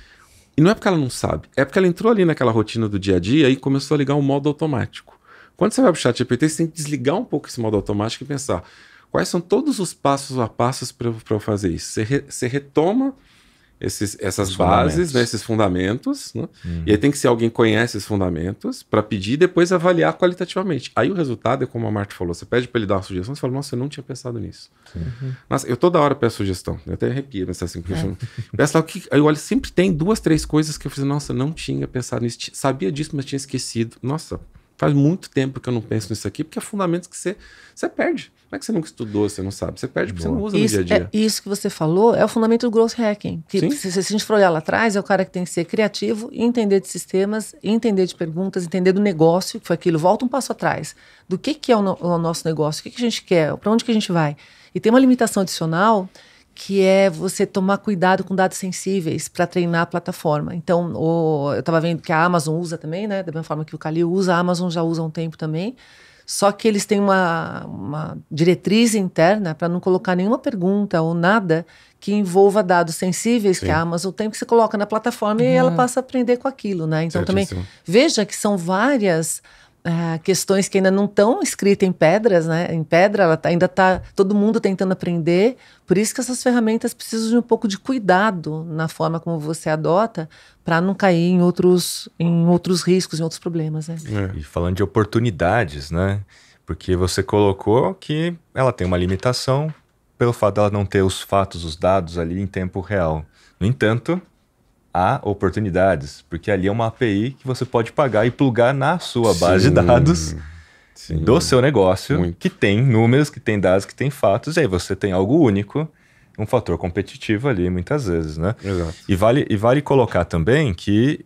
E não é porque ela não sabe, é porque ela entrou ali naquela rotina do dia a dia e começou a ligar um modo automático. Quando você vai para o chat GPT, você tem que desligar um pouco esse modo automático e pensar: Quais são todos os passos a passos para eu fazer isso? Você, re, você retoma esses, essas os bases, né, esses fundamentos, né? uhum. e aí tem que ser alguém que conhece esses fundamentos para pedir e depois avaliar qualitativamente. Aí o resultado é como a Marta falou: você pede para ele dar uma sugestão, você fala, nossa, eu não tinha pensado nisso. Uhum. Nossa, eu toda hora peço sugestão, eu até arrepio mas assim, é. eu peço lá, que, aí eu olho, sempre tem duas, três coisas que eu falei, nossa, não tinha pensado nisso, sabia disso, mas tinha esquecido. Nossa, Faz muito tempo que eu não penso nisso aqui, porque é fundamentos que você, você perde. Não é que você nunca estudou, você não sabe. Você perde porque Boa. você não usa isso, no dia a é dia. É, isso que você falou é o fundamento do growth hacking. Que se, se a gente for olhar lá atrás, é o cara que tem que ser criativo, entender de sistemas, entender de perguntas, entender do negócio, que foi aquilo. Volta um passo atrás. Do que, que é o, no, o nosso negócio? O que, que a gente quer? Para onde que a gente vai? E tem uma limitação adicional que é você tomar cuidado com dados sensíveis para treinar a plataforma. Então, o, eu estava vendo que a Amazon usa também, né? Da mesma forma que o Cali usa, a Amazon já usa há um tempo também. Só que eles têm uma, uma diretriz interna para não colocar nenhuma pergunta ou nada que envolva dados sensíveis Sim. que a Amazon tem, que você coloca na plataforma uhum. e ela uhum. passa a aprender com aquilo, né? Então Certíssimo. também veja que são várias ah, questões que ainda não estão escritas em pedras, né? Em pedra, ela tá, ainda está todo mundo tentando aprender. Por isso que essas ferramentas precisam de um pouco de cuidado na forma como você adota para não cair em outros, em outros riscos, em outros problemas. Né? É. E falando de oportunidades, né? Porque você colocou que ela tem uma limitação pelo fato dela não ter os fatos, os dados ali em tempo real. No entanto, há oportunidades, porque ali é uma API que você pode pagar e plugar na sua base de dados sim, do seu negócio, muito. que tem números, que tem dados, que tem fatos, e aí você tem algo único, um fator competitivo ali muitas vezes, né? Exato. E vale, e vale colocar também que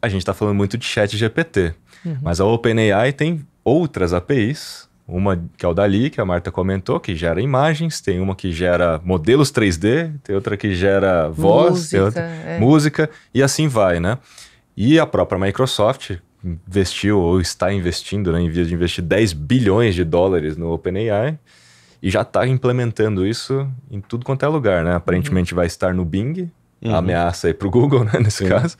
a gente está falando muito de chat GPT, uhum. mas a OpenAI tem outras APIs uma que é o Dali, que a Marta comentou, que gera imagens, tem uma que gera modelos 3D, tem outra que gera voz, música, outra, é. música e assim vai, né? E a própria Microsoft investiu ou está investindo, né, em vias de investir 10 bilhões de dólares no OpenAI e já está implementando isso em tudo quanto é lugar, né? Aparentemente uhum. vai estar no Bing, uhum. ameaça aí para o Google, né, nesse Sim. caso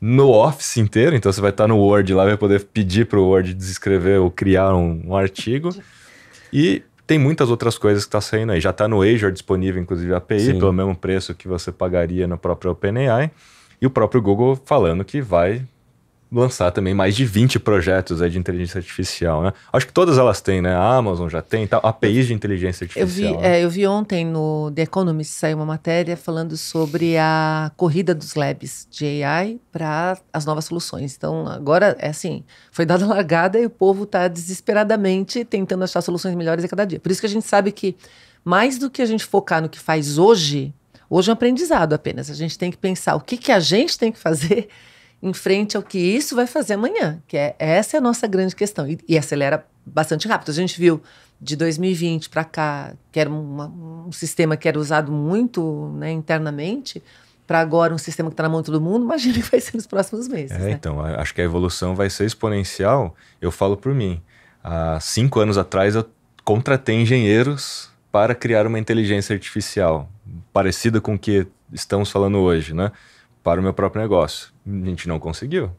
no Office inteiro, então você vai estar no Word lá, vai poder pedir para o Word desescrever ou criar um, um, artigo. E tem muitas outras coisas que está saindo aí. Já está no Azure disponível, inclusive, a API, Sim. pelo mesmo preço que você pagaria no próprio OpenAI. E o próprio Google falando que vai lançar também mais de 20 projetos aí de inteligência artificial, né? Acho que todas elas têm, né? A Amazon já tem, tal, APIs de inteligência artificial. Eu vi, né? é, eu vi ontem no The Economist saiu uma matéria falando sobre a corrida dos labs de AI para as novas soluções. Então, agora é assim, foi dada largada e o povo está desesperadamente tentando achar soluções melhores a cada dia. Por isso que a gente sabe que mais do que a gente focar no que faz hoje, hoje é um aprendizado apenas. A gente tem que pensar o que, que a gente tem que fazer em frente ao que isso vai fazer amanhã, que é essa é a nossa grande questão. E, e acelera bastante rápido. A gente viu de 2020 para cá, que era uma, um sistema que era usado muito né, internamente, para agora um sistema que está na mão de todo mundo, imagina que vai ser nos próximos meses. É, né? então, acho que a evolução vai ser exponencial. Eu falo por mim. Há cinco anos atrás, eu contratei engenheiros para criar uma inteligência artificial parecida com o que estamos falando hoje, né? para o meu próprio negócio. A gente não conseguiu.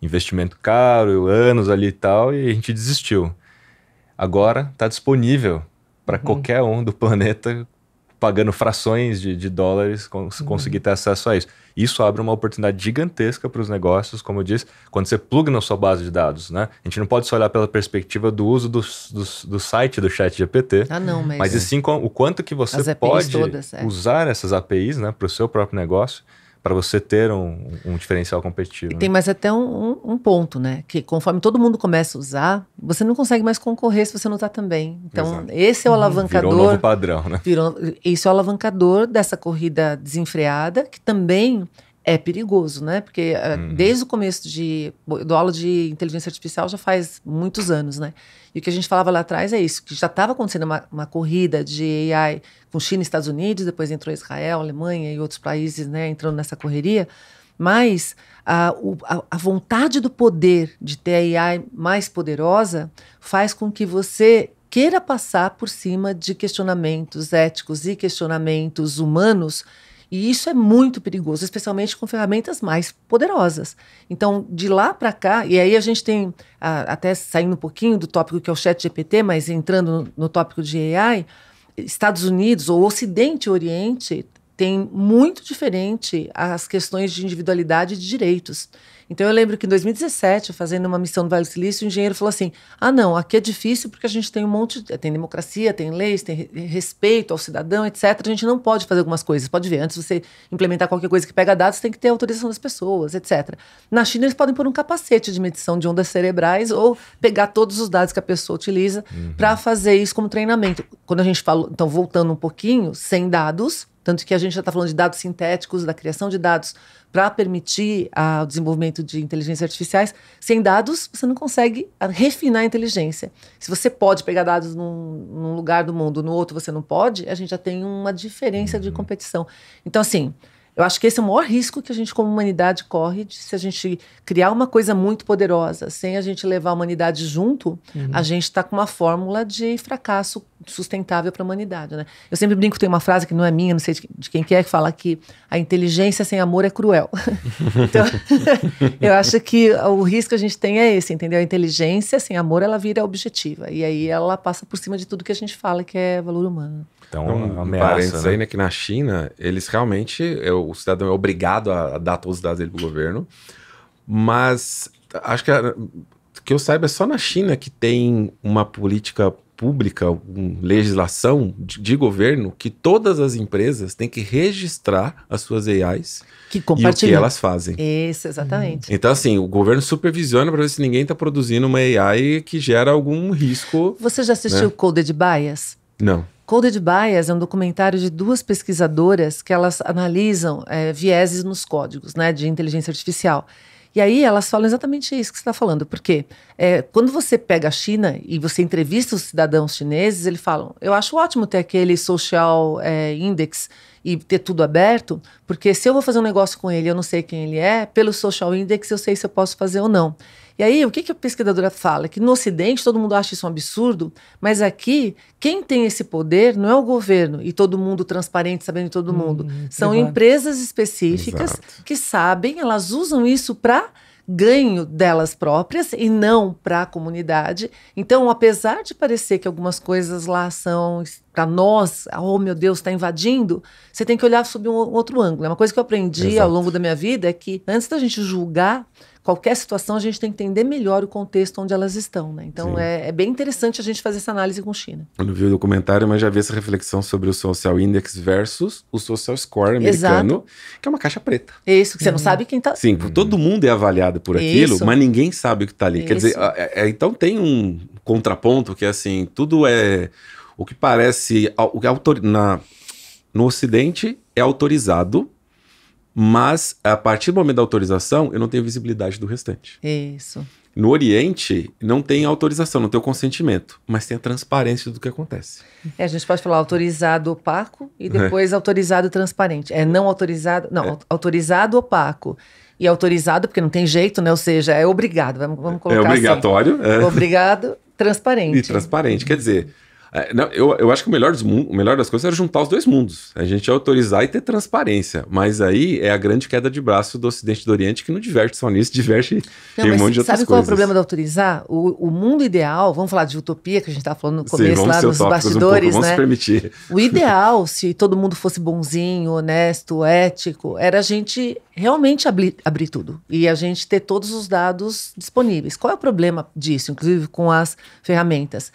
Investimento caro, anos ali e tal, e a gente desistiu. Agora está disponível para uhum. qualquer um do planeta pagando frações de, de dólares, cons uhum. conseguir ter acesso a isso. Isso abre uma oportunidade gigantesca para os negócios, como eu disse, quando você pluga na sua base de dados, né? A gente não pode só olhar pela perspectiva do uso do, do, do site do chat GPT, ah, não, mas... mas e é. sim o quanto que você pode todas, é. usar essas APIs né, para o seu próprio negócio para você ter um, um, diferencial competitivo. E né? tem né? mais até um, um, ponto, né? Que conforme todo mundo começa a usar, você não consegue mais concorrer se você não está também. Então, Exato. esse é o uhum. alavancador. Virou um novo padrão, né? Virou, esse é o alavancador dessa corrida desenfreada, que também é perigoso, né? Porque ah, uhum. desde o começo de do aula de inteligência artificial já faz muitos anos, né? E o que a gente falava lá atrás é isso, que já estava acontecendo uma, uma, corrida de AI com China e Estados Unidos, depois entrou Israel, Alemanha e outros países, né, entrando nessa correria. Mas a, o, a, a vontade do poder de ter a AI mais poderosa faz com que você queira passar por cima de questionamentos éticos e questionamentos humanos e isso é muito perigoso, especialmente com ferramentas mais poderosas. Então, de lá para cá, e aí a gente tem, até saindo um pouquinho do tópico que é o chat GPT, mas entrando no, no tópico de AI, Estados Unidos ou Ocidente e Oriente tem muito diferente as questões de individualidade e de direitos. Então eu lembro que em 2017, fazendo uma missão no Vale do Silício, o um engenheiro falou assim: "Ah, não, aqui é difícil porque a gente tem um monte, de... tem democracia, tem leis, tem respeito ao cidadão, etc. A gente não pode fazer algumas coisas. Pode ver, antes você implementar qualquer coisa que pega dados, tem que ter autorização das pessoas, etc. Na China eles podem pôr um capacete de medição de ondas cerebrais ou pegar todos os dados que a pessoa utiliza uhum. para fazer isso como treinamento. Quando a gente falou, então voltando um pouquinho, sem dados, tanto que a gente já está falando de dados sintéticos, da criação de dados para permitir o desenvolvimento de inteligências artificiais. Sem dados, você não consegue ah, refinar a inteligência. Se você pode pegar dados num, num lugar do mundo, no outro você não pode, a gente já tem uma diferença uhum. de competição. Então, assim, eu acho que esse é o maior risco que a gente, como humanidade, corre de se a gente criar uma coisa muito poderosa sem a gente levar a humanidade junto, uhum. a gente está com uma fórmula de fracasso sustentável para a humanidade. Né? Eu sempre brinco, tem uma frase que não é minha, não sei de, quem que é, que fala que a inteligência sem amor é cruel. então, eu acho que o risco que a gente tem é esse, entendeu? A inteligência sem amor, ela vira objetiva. E aí ela passa por cima de tudo que a gente fala que é valor humano. Então, então ameaça, né? aí, né, que na China, eles realmente, é, o cidadão é obrigado a, dar todos os dados dele o governo, mas acho que, que eu saiba, é só na China que tem uma política pública, um, legislação de, de, governo que todas as empresas têm que registrar as suas AIs que e o que elas fazem. Isso, exatamente. Hum. Então, assim, o governo supervisiona para ver se ninguém está produzindo uma AI que gera algum risco. Você já assistiu né? Coded Bias? Não. Coded Bias é um documentário de duas pesquisadoras que elas analisam é, vieses nos códigos né, de inteligência artificial. E aí elas falam exatamente isso que você está falando, porque é, quando você pega a China e você entrevista os cidadãos chineses, eles falam: eu acho ótimo ter aquele social é, index e ter tudo aberto, porque se eu vou fazer um negócio com ele, eu não sei quem ele é, pelo social index eu sei se eu posso fazer ou não. E aí, o que, que a pesquisadora fala? Que no Ocidente todo mundo acha isso um absurdo, mas aqui quem tem esse poder não é o governo e todo mundo transparente, sabendo de todo hum, mundo. São privado. empresas específicas Exato. que sabem, elas usam isso para ganho delas próprias e não para a comunidade. Então, apesar de parecer que algumas coisas lá são para nós, oh meu Deus, está invadindo, você tem que olhar sob um outro ângulo. É Uma coisa que eu aprendi Exato. ao longo da minha vida é que antes da gente julgar qualquer situação, a gente tem que entender melhor o contexto onde elas estão. Né? Então, é, é, bem interessante a gente fazer essa análise com China. Eu não vi o documentário, mas já vi essa reflexão sobre o Social Index versus o Social Score americano, Exato. que é uma caixa preta. Isso, que você não uhum. sabe quem está... Sim, uhum. todo mundo é avaliado por aquilo, Isso. mas ninguém sabe o que está ali. Isso. Quer dizer, é, é, então tem um contraponto que, é assim, tudo é... O que parece... O, é autor, na, no Ocidente é autorizado mas, a partir do momento da autorização, eu não tenho visibilidade do restante. Isso. No Oriente, não tem autorização, não tem o consentimento, mas tem a transparência do que acontece. É, a gente pode falar autorizado opaco e é. depois é. autorizado transparente. É não autorizado, não, é. autorizado opaco. E autorizado, porque não tem jeito, né? Ou seja, é obrigado, vamos, vamos é colocar É obrigatório. Assim. É. Obrigado, transparente. E transparente, quer dizer, é, eu, eu acho que o melhor, dos, o melhor das coisas era juntar os dois mundos. A gente autorizar e ter transparência. Mas aí é a grande queda de braço do Ocidente e do Oriente que não diverte só nisso, diverte não, em um monte de outras coisas. Sabe qual é o problema de autorizar? O, o mundo ideal, vamos falar de utopia que a gente estava tá falando no começo Sim, lá nos bastidores, um pouco, né? permitir. O ideal, se todo mundo fosse bonzinho, honesto, ético, era a gente realmente abrir tudo e a gente ter todos os dados disponíveis. Qual é o problema disso, inclusive com as ferramentas?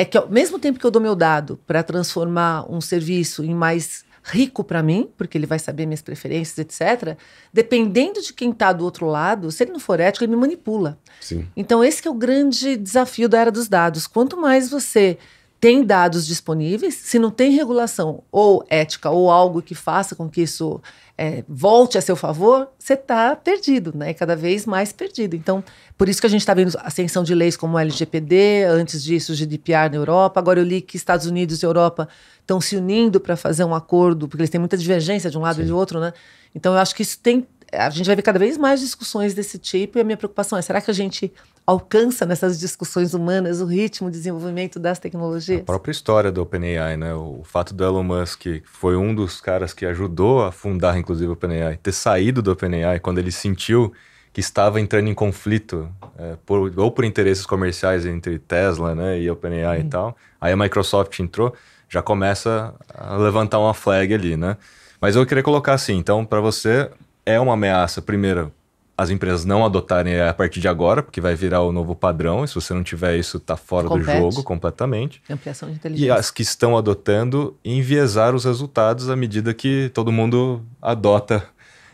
é que ao mesmo tempo que eu dou meu dado para transformar um serviço em mais rico para mim, porque ele vai saber minhas preferências, etc. Dependendo de quem está do outro lado, se ele não for ético, ele me manipula. Sim. Então esse é o grande desafio da era dos dados. Quanto mais você tem dados disponíveis, se não tem regulação ou ética ou algo que faça com que isso é, volte a seu favor, você está perdido, né? Cada vez mais perdido. Então, por isso que a gente está vendo a ascensão de leis como o LGPD, antes disso o GDPR na Europa. Agora eu li que Estados Unidos e Europa estão se unindo para fazer um acordo, porque eles têm muita divergência de um lado Sim. e do outro, né? Então, eu acho que isso tem a gente vai ver cada vez mais discussões desse tipo e a minha preocupação é: será que a gente alcança nessas discussões humanas o ritmo de desenvolvimento das tecnologias? A própria história do OpenAI, né? O fato do Elon Musk, que foi um dos caras que ajudou a fundar, inclusive, o OpenAI, ter saído do OpenAI quando ele sentiu que estava entrando em conflito, é, por, ou por interesses comerciais entre Tesla né, e OpenAI e uhum. tal. Aí a Microsoft entrou, já começa a levantar uma flag ali, né? Mas eu queria colocar assim, então, para você, é uma ameaça, primeiro, as empresas não adotarem a partir de agora, porque vai virar o novo padrão, e se você não tiver isso, está fora Compete. do jogo completamente. Ampliação de inteligência. E as que estão adotando enviesar os resultados à medida que todo mundo adota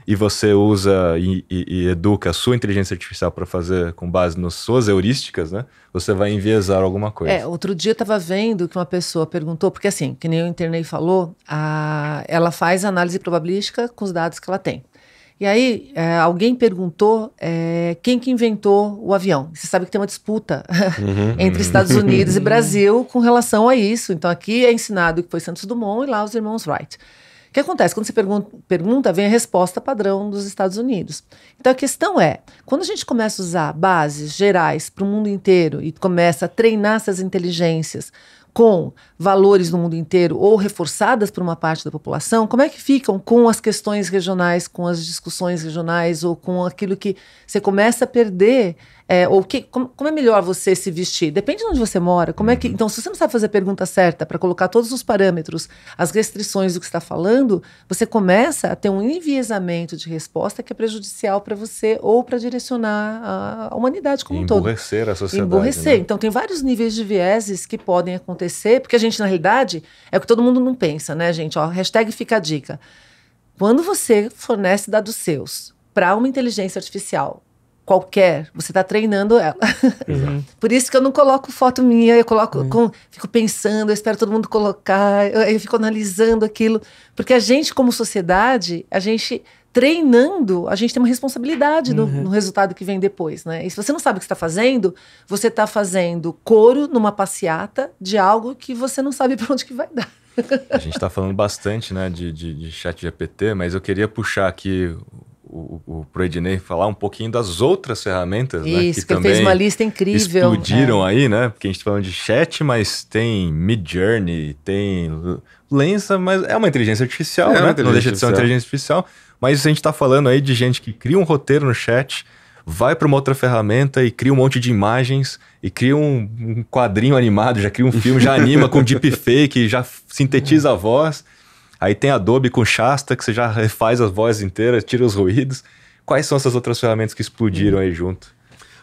e você usa e, e, e educa a sua inteligência artificial para fazer com base nas suas heurísticas, né? Você vai enviesar alguma coisa. É, outro dia eu estava vendo que uma pessoa perguntou, porque assim, que nem o Internei falou, a, ela faz análise probabilística com os dados que ela tem. E aí, é, alguém perguntou é, quem que inventou o avião. Você sabe que tem uma disputa uhum. entre Estados uhum. Unidos e Brasil com relação a isso. Então, aqui é ensinado que foi Santos Dumont e lá os irmãos Wright. O que acontece? Quando você pergunta, pergunta, vem a resposta padrão dos Estados Unidos. Então, a questão é, quando a gente começa a usar bases gerais para o mundo inteiro e começa a treinar essas inteligências com valores no mundo inteiro ou reforçadas por uma parte da população, como é que ficam com as questões regionais, com as discussões regionais ou com aquilo que você começa a perder é, ou que, como, como, é melhor você se vestir? Depende de onde você mora. Como é que, uhum. então, se você não sabe fazer a pergunta certa para colocar todos os parâmetros, as restrições do que está falando, você começa a ter um enviesamento de resposta que é prejudicial para você ou para direcionar a, humanidade como um todo. Emborrecer a sociedade. Emborrecer. Né? Então, tem vários níveis de vieses que podem acontecer, porque a gente, na realidade, é o que todo mundo não pensa, né, gente? Ó, hashtag fica a dica. Quando você fornece dados seus para uma inteligência artificial qualquer, você está treinando ela. Uhum. Por isso que eu não coloco foto minha, eu coloco uhum. com, fico pensando, eu espero todo mundo colocar, eu, eu, fico analisando aquilo, porque a gente como sociedade, a gente treinando, a gente tem uma responsabilidade uhum. no, no, resultado que vem depois, né? E se você não sabe o que está fazendo, você está fazendo coro numa passeata de algo que você não sabe para onde que vai dar. A gente está falando bastante, né, de, de, de chat GPT, mas eu queria puxar aqui o, o, o Ednei falar um pouquinho das outras ferramentas, né, Isso, né? Que, que também fez uma lista incrível. Explodiram é. aí, né? Porque a gente tá falando de chat, mas tem Midjourney, tem Lensa, mas é uma inteligência artificial, é né? Inteligência Não deixa de ser uma inteligência artificial. Mas a gente está falando aí de gente que cria um roteiro no chat, vai para uma outra ferramenta e cria um monte de imagens e cria um, um quadrinho animado, já cria um filme, já anima com deepfake, já sintetiza a voz. Aí tem Adobe com Shasta, que você já refaz as vozes inteiras, tira os ruídos. Quais são essas outras ferramentas que explodiram aí junto?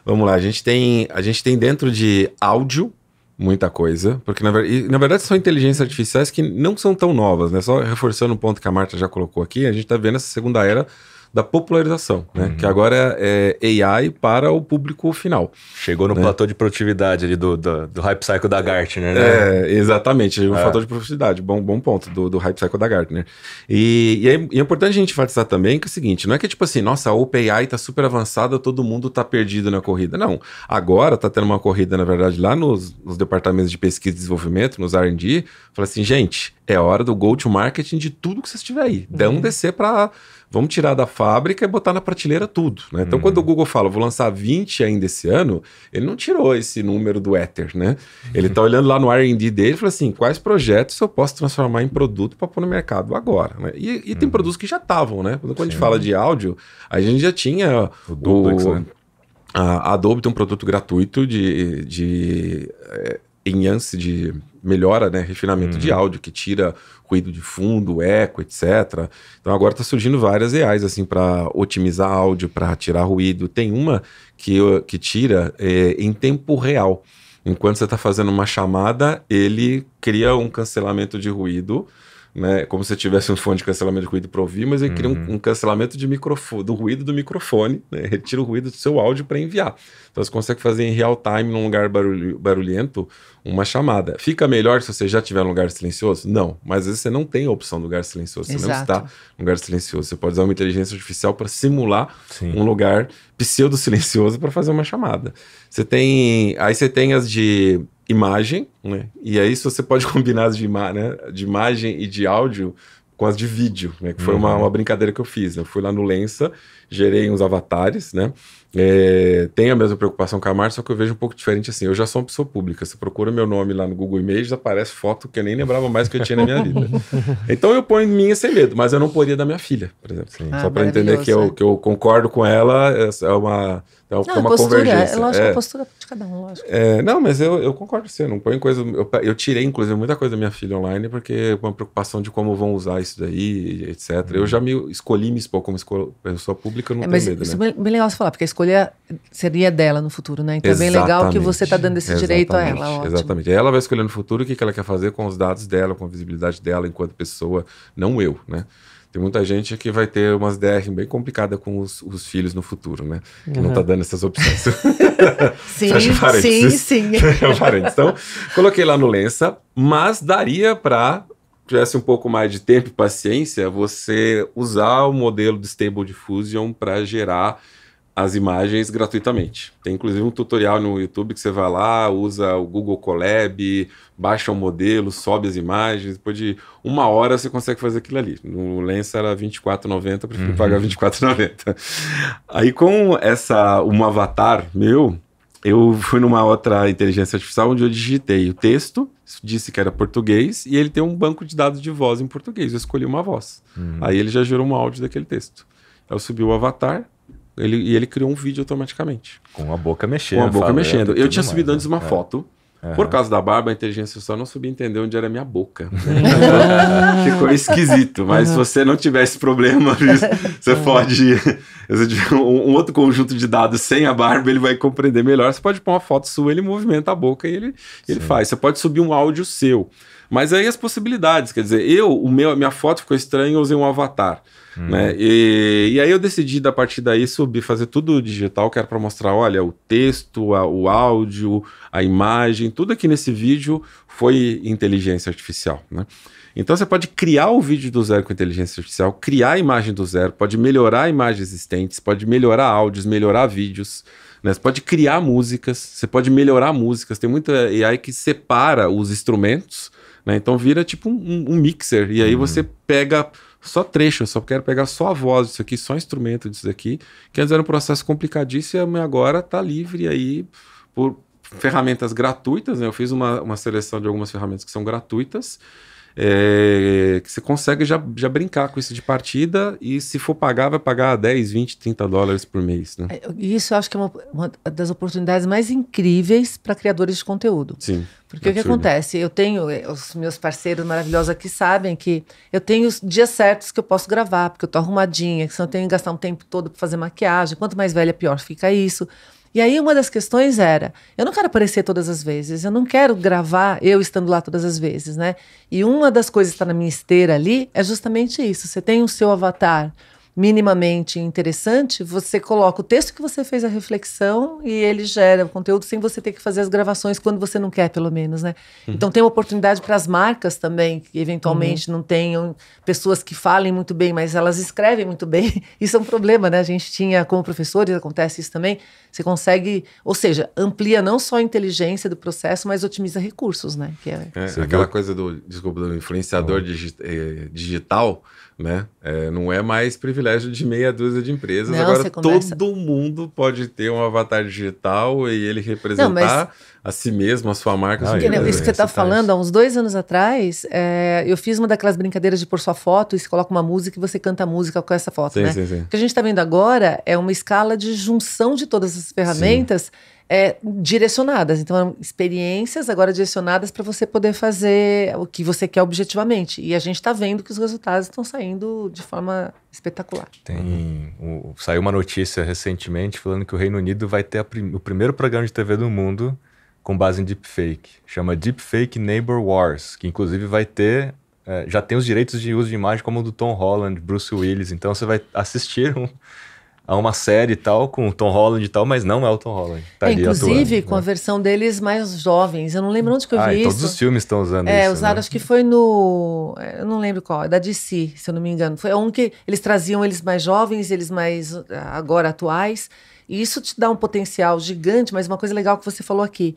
Vamos lá, a gente tem, a gente tem dentro de áudio muita coisa, porque na, ver, na verdade são inteligências artificiais que não são tão novas, né? Só reforçando um ponto que a Marta já colocou aqui, a gente está vendo essa segunda era da popularização, né? Uhum. Que agora é, é, AI para o público final. Chegou no né? platô de produtividade ali do, do, do hype cycle da Gartner, né? É, exatamente, um é. fator de produtividade, bom, bom ponto do, do hype cycle da Gartner. E, e, é, e é importante a gente enfatizar também que é o seguinte, não é que tipo assim, nossa, a OpenAI tá super avançada, todo mundo tá perdido na corrida. Não, agora tá tendo uma corrida, na verdade, lá nos, nos departamentos de pesquisa e desenvolvimento, nos R&D, fala assim, gente, é hora do go-to-marketing de tudo que vocês estiver aí. Dá uhum. um descer para Vamos tirar da fábrica e botar na prateleira tudo. Né? Então, quando o uhum. Google fala, vou lançar 20 ainda esse ano, ele não tirou esse número do Ether, né? Ele está olhando lá no RD dele e falou assim: quais projetos eu posso transformar em produto para pôr no mercado agora? Né? E, e, tem uhum. produtos que já estavam, né? Quando Sim. a gente fala de áudio, a gente já tinha o, Duplex, né? A Adobe tem um produto gratuito de, de, de é, enhance de melhora, né? Refinamento uhum. de áudio, que tira ruído de fundo, eco, etc. Então agora está surgindo várias reais assim, para otimizar áudio, para tirar ruído. Tem uma que, que tira é, em tempo real. Enquanto você está fazendo uma chamada, ele cria um cancelamento de ruído né? É como se tivesse um fone de cancelamento de ruído para ouvir, mas ele uhum. cria um, um, cancelamento de microfone, do ruído do microfone, né? Retira o ruído do seu áudio para enviar. Então você consegue fazer em real time, num lugar barulhento, uma chamada. Fica melhor se você já tiver um lugar silencioso? Não, mas às vezes você não tem a opção do lugar silencioso, você não está num lugar silencioso. Você pode usar uma inteligência artificial para simular Sim. um lugar pseudo silencioso para fazer uma chamada. Você tem, aí você tem as de imagem, né? E aí, se você pode combinar as de, ima né? de imagem e de áudio com as de vídeo, né? Que foi uhum. uma, uma, brincadeira que eu fiz. Né? Eu fui lá no Lensa, gerei uns avatares, né? É, tenho a mesma preocupação com a Mar, só que eu vejo um pouco diferente assim. Eu já sou uma pessoa pública. Você procura meu nome lá no Google Images, aparece foto que eu nem lembrava mais que eu tinha na minha vida. Então eu ponho minha sem medo, mas eu não poderia da minha filha, por exemplo. Só ah, para entender que eu, é. que eu concordo com ela, é uma então, não, é uma postura, convergência. É, lógico, é, a é postura de cada um, lógico. É, não, mas eu, eu concordo com assim, você. Não põe coisa. Eu, eu, tirei, inclusive, muita coisa da minha filha online, porque é uma preocupação de como vão usar isso daí, etc. Eu uhum. já me escolhi me expor como pessoa pública, eu não é, tenho medo. Isso né? é bem legal você falar, porque a escolha seria dela no futuro, né? Então exatamente, é bem legal que você está dando esse direito a ela. Ótimo. Exatamente. Ela vai escolher no futuro o que ela quer fazer com os dados dela, com a visibilidade dela enquanto pessoa, não eu, né? Tem muita gente que vai ter umas DR bem complicada com os, os filhos no futuro, né? Uhum. Que não tá dando essas opções. sim, sim, sim. então, coloquei lá no Lença, mas daria para tivesse um pouco mais de tempo e paciência, você usar o modelo de Stable Diffusion para gerar as imagens gratuitamente. Tem inclusive um tutorial no YouTube que você vai lá, usa o Google Colab, baixa o modelo, sobe as imagens, depois de uma hora você consegue fazer aquilo ali. No Lens era 24,90, prefiro uhum. pagar 24,90. Aí com essa um avatar meu, eu fui numa outra inteligência artificial onde eu digitei o texto, disse que era português e ele tem um banco de dados de voz em português. Eu escolhi uma voz. Uhum. Aí ele já gerou um áudio daquele texto. Eu subi o avatar, ele, e ele criou um vídeo automaticamente. Com a boca mexendo. Com a boca mexendo. É, Eu tinha subido mais, antes uma né? é. foto. Uhum. Por causa da barba, a inteligência só não sabia entender onde era a minha boca. Ficou esquisito, mas uhum. se você não tiver esse problema, você é. pode. Você tiver um, outro conjunto de dados sem a barba, ele vai compreender melhor. Você pode pôr uma foto sua, ele movimenta a boca e ele, ele faz. Você pode subir um áudio seu. Mas aí as possibilidades, quer dizer, eu, o meu, minha foto ficou estranha, eu usei um avatar. Hum. Né? E, e, aí eu decidi, a partir daí, subir, fazer tudo digital, que era para mostrar, olha, o texto, a, o áudio, a imagem, tudo aqui nesse vídeo foi inteligência artificial. Né? Então você pode criar o vídeo do zero com inteligência artificial, criar a imagem do zero, pode melhorar imagens existentes, pode melhorar áudios, melhorar vídeos. Né? Você pode criar músicas, você pode melhorar músicas. Tem muita AI que separa os instrumentos né? Então vira tipo um, um mixer. E aí uhum. você pega só trecho, eu só quero pegar só a voz disso aqui, só instrumento disso aqui, que antes era um processo complicadíssimo e agora está livre aí por ferramentas gratuitas. Né? Eu fiz uma, uma seleção de algumas ferramentas que são gratuitas é, que você consegue já, já brincar com isso de partida e se for pagar, vai pagar 10, 20, 30 dólares por mês. Né? É, isso eu acho que é uma, uma das oportunidades mais incríveis para criadores de conteúdo. Sim. Porque o que acontece? Eu tenho eh, os meus parceiros maravilhosos aqui sabem que eu tenho os dias certos que eu posso gravar, porque eu tô arrumadinha, que se eu tenho que gastar um tempo todo para fazer maquiagem. Quanto mais velha, pior fica isso. E aí uma das questões era, eu não quero aparecer todas as vezes, eu não quero gravar eu estando lá todas as vezes, né? E uma das coisas que está na minha esteira ali é justamente isso. Você tem o seu avatar, minimamente interessante, você coloca o texto que você fez a reflexão e ele gera o conteúdo sem você ter que fazer as gravações quando você não quer, pelo menos, né? Uhum. Então tem uma oportunidade para as marcas também, que eventualmente uhum. não tenham pessoas que falem muito bem, mas elas escrevem muito bem. Isso é um problema, né? A gente tinha como professores, acontece isso também. Você consegue, ou seja, amplia não só a inteligência do processo, mas otimiza recursos, né? Que é... é aquela viu? coisa do, desculpa, do influenciador digi eh, digital né? É, não é mais privilégio de meia dúzia de empresas. Não, Agora começa... todo mundo pode ter um avatar digital e ele representar não, mas... a si mesmo, a sua marca. Ah, é, isso que você está falando, há uns dois anos atrás, é, eu fiz uma daquelas brincadeiras de pôr sua foto e você coloca uma música e você canta a música com essa foto, sim, né? Sim, sim. O que a gente está vendo agora é uma escala de junção de todas essas ferramentas. Sim é, direcionadas. Então, eram experiências agora direcionadas para você poder fazer o que você quer objetivamente. E a gente está vendo que os resultados estão saindo de forma espetacular. Tem, saiu uma notícia recentemente falando que o Reino Unido vai ter prim, o primeiro programa de TV do mundo com base em deepfake. Chama Deepfake Neighbor Wars, que inclusive vai ter. É, já tem os direitos de uso de imagem como o do Tom Holland, Bruce Willis. Então, você vai assistir um a uma série e tal, com o Tom Holland e tal, mas não é o Tom Holland. Tá é, inclusive, atuando, com né? a versão deles mais jovens. Eu não lembro onde que eu ah, vi isso. Todos os filmes estão usando é, isso. É, usaram, né? acho que foi no. É, eu não lembro qual, é da DC, se eu não me engano. Foi um que eles traziam eles mais jovens, eles mais ah, agora atuais. E isso te dá um potencial gigante, mas uma coisa legal que você falou aqui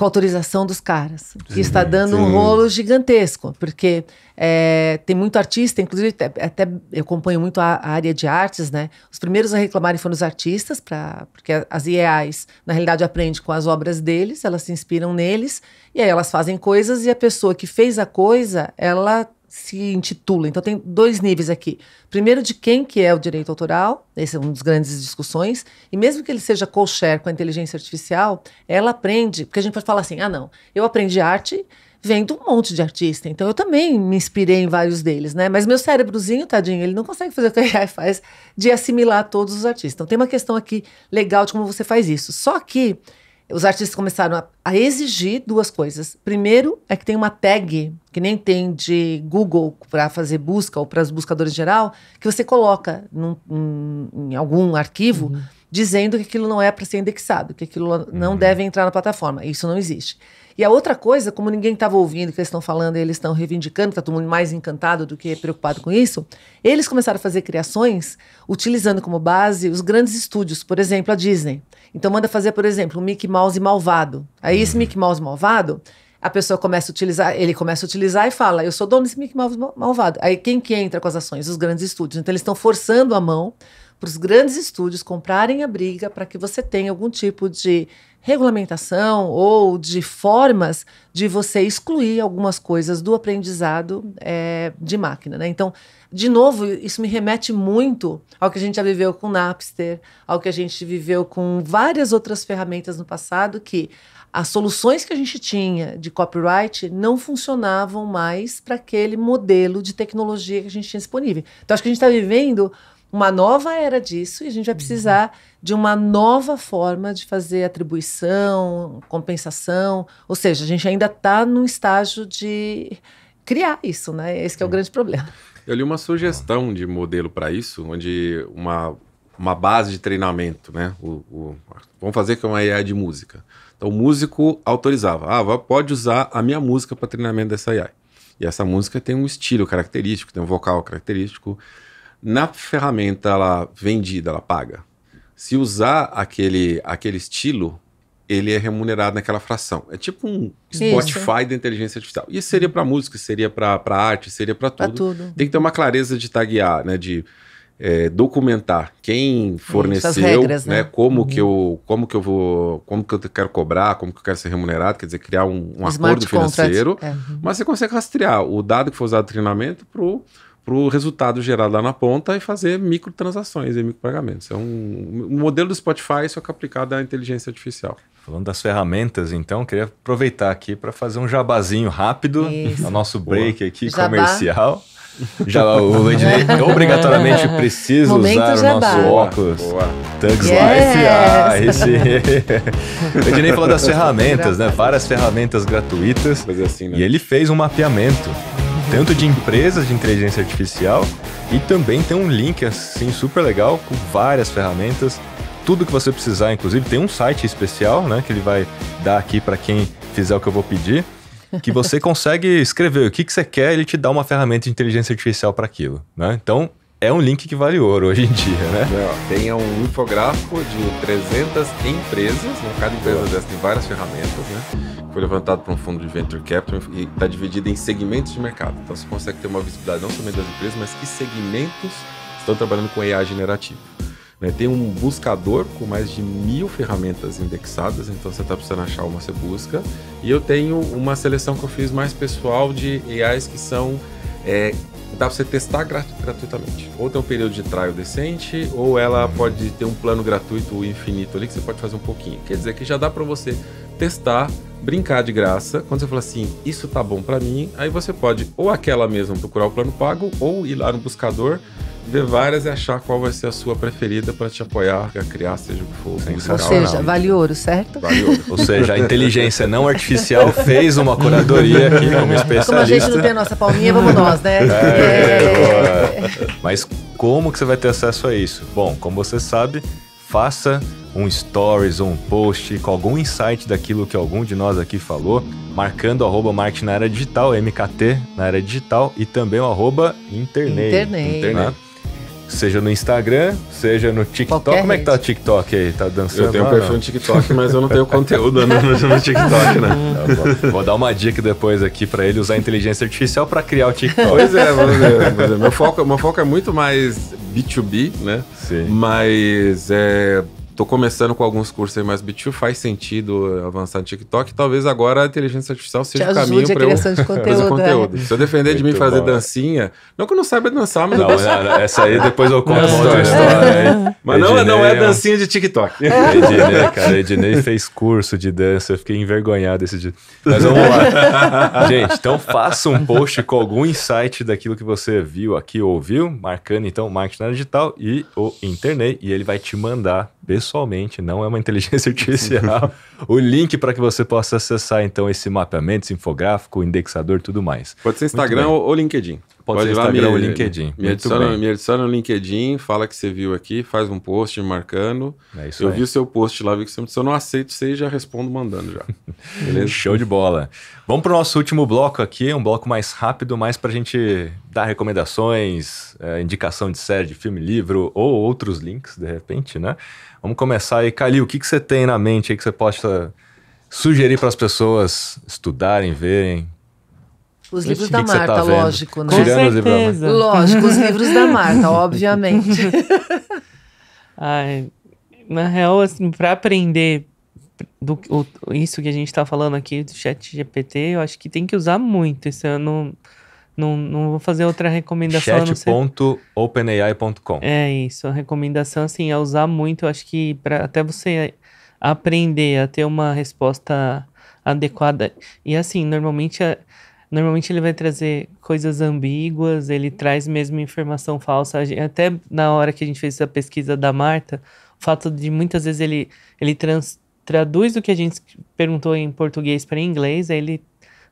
com autorização dos caras. Sim, está dando sim. um rolo gigantesco, porque é, tem muito artista, inclusive até eu acompanho muito a, a, área de artes, né? Os primeiros a reclamarem foram os artistas, pra, porque as IEAs, na realidade, aprendem com as obras deles, elas se inspiram neles, e aí elas fazem coisas, e a pessoa que fez a coisa, ela se intitula. Então tem dois níveis aqui. Primeiro de quem que é o direito autoral, esse é um dos grandes discussões, e mesmo que ele seja co-share com a inteligência artificial, ela aprende, porque a gente pode falar assim: "Ah, não, eu aprendi arte vendo um monte de artista, então eu também me inspirei em vários deles, né? Mas meu cérebrozinho, tadinho, ele não consegue fazer o que a AI faz de assimilar todos os artistas. Então tem uma questão aqui legal de como você faz isso. Só que os artistas começaram a, a, exigir duas coisas. Primeiro é que tem uma tag, que nem tem de Google para fazer busca ou para os buscadores em geral, que você coloca num, em algum arquivo uhum. dizendo que aquilo não é para ser indexado, que aquilo uhum. não deve entrar na plataforma. Isso não existe. E a outra coisa, como ninguém estava ouvindo o que eles estão falando e eles estão reivindicando, está todo mundo mais encantado do que preocupado com isso, eles começaram a fazer criações utilizando como base os grandes estúdios, por exemplo, a Disney. Então manda fazer, por exemplo, um Mickey Mouse malvado. Aí esse uhum. Mickey Mouse malvado, a pessoa começa a utilizar, ele começa a utilizar e fala: "Eu sou dono desse Mickey Mouse malvado". Aí quem que entra com as ações? Os grandes estúdios. Então eles estão forçando a mão para os grandes estúdios comprarem a briga para que você tenha algum tipo de regulamentação ou de formas de você excluir algumas coisas do aprendizado é, de máquina. Né? Então, de novo, isso me remete muito ao que a gente já viveu com Napster, ao que a gente viveu com várias outras ferramentas no passado que as soluções que a gente tinha de copyright não funcionavam mais para aquele modelo de tecnologia que a gente tinha disponível. Então, acho que a gente está vivendo uma nova era disso e a gente vai uhum. precisar de uma nova forma de fazer atribuição, compensação. Ou seja, a gente ainda está num estágio de criar isso, né? Esse é o grande problema. Eu li uma sugestão de modelo para isso, onde uma, uma base de treinamento, né? O, o, vamos fazer que é uma AI de música. Então o músico autorizava, ah, pode usar a minha música para treinamento dessa AI. E essa música tem um estilo característico, tem um vocal característico, na ferramenta ela vendida, ela paga. Se usar aquele, aquele estilo, ele é remunerado naquela fração. É tipo um Spotify isso. da inteligência artificial. Isso seria para música, seria para arte, seria para tudo. tudo. Tem que ter uma clareza de taguear, né? De é, documentar quem forneceu, regras, né? né? Como uhum. que eu, como que eu vou, como que eu quero cobrar, como que eu quero ser remunerado. Quer dizer, criar um, um acordo financeiro. É. Uhum. Mas você consegue rastrear o dado que foi usado no treinamento para para o resultado gerado lá na ponta e fazer microtransações e micropagamentos. É um, um modelo do Spotify, só que aplicado à inteligência artificial. Falando das ferramentas, então, queria aproveitar aqui para fazer um jabazinho rápido Isso. no nosso break Boa. aqui Jabá. comercial. Já o Leidinei obrigatoriamente precisa usar o nosso óculos. Boa. Thugs yes. Life. Ah, esse... Leidinei falou das ferramentas, né? Várias ferramentas gratuitas. Assim, né? E ele fez um mapeamento tanto de empresas de inteligência artificial e também tem um link assim super legal com várias ferramentas, tudo que você precisar, inclusive tem um site especial, né, que ele vai dar aqui para quem fizer o que eu vou pedir, que você consegue escrever o que que você quer, ele te dá uma ferramenta de inteligência artificial para aquilo, né? Então, é um link que vale ouro hoje em dia, né? É, tem um infográfico de 300 empresas, né? cada empresa dessas tem várias ferramentas, né? foi levantado por um fundo de venture capital e está dividido em segmentos de mercado. Então você consegue ter uma visibilidade não somente das empresas, mas que segmentos estão trabalhando com AI generativo. Né? Tem um buscador com mais de mil ferramentas indexadas, então você está precisando achar uma, você busca. E eu tenho uma seleção que eu fiz mais pessoal de AIs que são. É, dá para você testar gratuitamente. Ou tem um período de trial decente, ou ela pode ter um plano gratuito infinito ali que você pode fazer um pouquinho. Quer dizer que já dá para você testar, brincar de graça. Quando você fala assim, isso tá bom para mim, aí você pode ou aquela mesma procurar o plano pago ou ir lá no buscador ver várias e achar qual vai ser a sua preferida para te apoiar, a criar, seja o que for. Sensacional. Ou seja, vale ouro, certo? Vale ouro. Ou seja, a inteligência não artificial fez uma curadoria aqui como especialista. Como a gente não tem a nossa palminha, vamos nós, né? É é, é, é. Mas como que você vai ter acesso a isso? Bom, como você sabe, faça um stories ou um post com algum insight daquilo que algum de nós aqui falou, marcando o arroba marketing na era digital, MKT na era digital e também o arroba internet. Internet. internet. Né? Seja no Instagram, seja no TikTok. Qualquer Como é que tá o TikTok aí? Tá dançando? Eu tenho um perfil no TikTok, mas eu não tenho conteúdo no, né? no TikTok, né? Tá Vou dar uma dica depois aqui para ele usar inteligência artificial para criar o TikTok. Pois é, Vamos ver. Meu, foco, meu foco é muito mais B2B, né? Sim. Mas é Tô começando com alguns cursos aí mais BTU, faz sentido avançar no TikTok. Talvez agora a inteligência artificial seja o caminho para eu de conteúdo, conteúdo. É. Se eu defender Muito de mim fazer bom. dancinha, não que eu não saiba dançar, mas... Não, não, é, essa aí depois eu conto outra história. Mas não, é, não é dancinha de TikTok. Ednei, cara, Ednei fez curso de dança, eu fiquei envergonhado esse dia. Mas vamos lá. Gente, então faça um post com algum insight daquilo que você viu aqui ouviu, marcando então marketing digital e o internet, e ele vai te mandar pessoalmente, não é uma inteligência artificial, o link para que você possa acessar então esse mapeamento, esse infográfico, indexador, tudo mais. Pode ser Instagram ou LinkedIn. Pode, Pode ser Instagram ou LinkedIn. Me adiciona, me adiciona no LinkedIn, fala que você viu aqui, faz um post marcando. É isso eu aí. vi o seu post lá, vi que você se eu não aceito, você já respondo mandando já. Beleza? Show de bola. Vamos para o nosso último bloco aqui, um bloco mais rápido, mais para a gente dar recomendações, é, indicação de série, de filme, livro ou outros links, de repente, né? Vamos começar aí. Kalil, o que, que você tem na mente aí que você possa sugerir para as pessoas estudarem, verem? Os livros que da que tá Marta, tá lógico, né? Tirando os livros da Marta. Lógico, os livros da Marta, obviamente. Ai, na real, assim, para aprender do, o, isso que a gente está falando aqui do chat GPT, eu acho que tem que usar muito. Isso eu não não, não vou fazer outra recomendação. Chat.openai.com. É isso. A recomendação assim, é usar muito. Acho que para até você aprender a ter uma resposta adequada. E assim, normalmente, é, normalmente ele vai trazer coisas ambíguas, ele traz mesmo informação falsa. Até na hora que a gente fez a pesquisa da Marta, o fato de muitas vezes ele, ele trans, traduz o que a gente perguntou em português para inglês, aí ele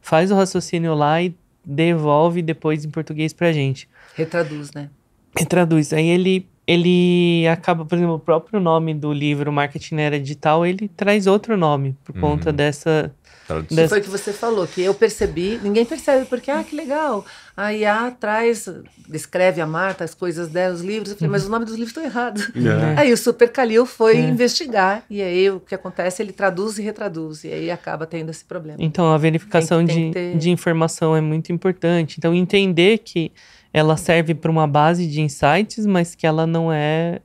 faz o raciocínio lá e devolve depois em português pra gente. Retraduz, né? Retraduz. Aí ele ele acaba, por exemplo, o próprio nome do livro Marketing na Era Digital, ele traz outro nome por uhum. conta dessa das... Assim, foi o que você falou, que eu percebi, ninguém percebe, porque, ah, que legal. A IA traz, descreve a Marta, as coisas dela, os livros. Eu falei, mas uhum. o nome dos livros estão errados. É. Aí o Super Calil foi é. investigar. E aí o que acontece, ele traduz e retraduz. E aí acaba tendo esse problema. Então a verificação de, ter... de informação é muito importante. Então entender que ela serve para uma base de insights, mas que ela não é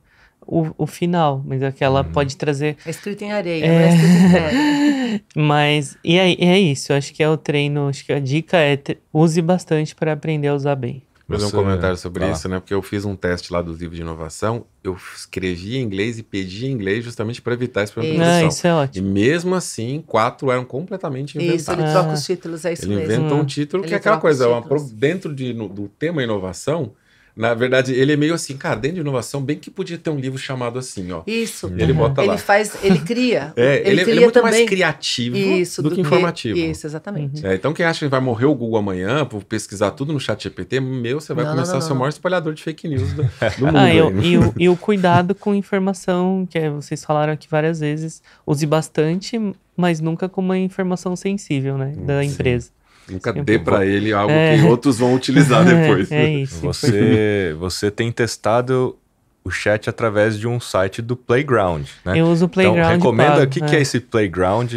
o, o final, mas aquela é uhum. pode trazer. É escrito em areia, é... não é escrito em mas, e é, é isso, eu acho que é o treino, acho que a dica é te... use bastante para aprender a usar bem. Vou fazer um comentário sobre isso, né? Porque eu fiz um teste lá do livro de inovação, eu escrevi em inglês e pedi em inglês justamente para evitar essa pronunciação. Ah, isso é ótimo. E mesmo assim, quatro eram completamente inventados. Isso, ele troca ah. os títulos, é isso ele mesmo. Ele inventa um hum. título ele que é aquela coisa, é uma, dentro de, no, do tema inovação, na verdade, ele é meio assim, cara, dentro de inovação, bem que podia ter um livro chamado assim, ó. Isso. Ele uhum. bota lá. Ele faz, ele cria. é, ele, ele, cria é, ele é muito também. mais criativo isso, do, do, que informativo. Isso, exatamente. Uhum. É, então, quem acha que vai morrer o Google amanhã por pesquisar tudo no chat GPT, meu, você vai não, começar não, não, a ser o maior espalhador de fake news do, do mundo. Ah, eu, e, o, né? e o cuidado com informação, que é, vocês falaram aqui várias vezes, use bastante, mas nunca com uma informação sensível, né, hum, da empresa. Nunca Sempre dê para ele algo é. que outros vão utilizar é, depois. É, é isso. Você, você tem testado o chat através de um site do Playground, né? Eu uso o então, Playground. Então, recomenda o que, que é, é esse Playground?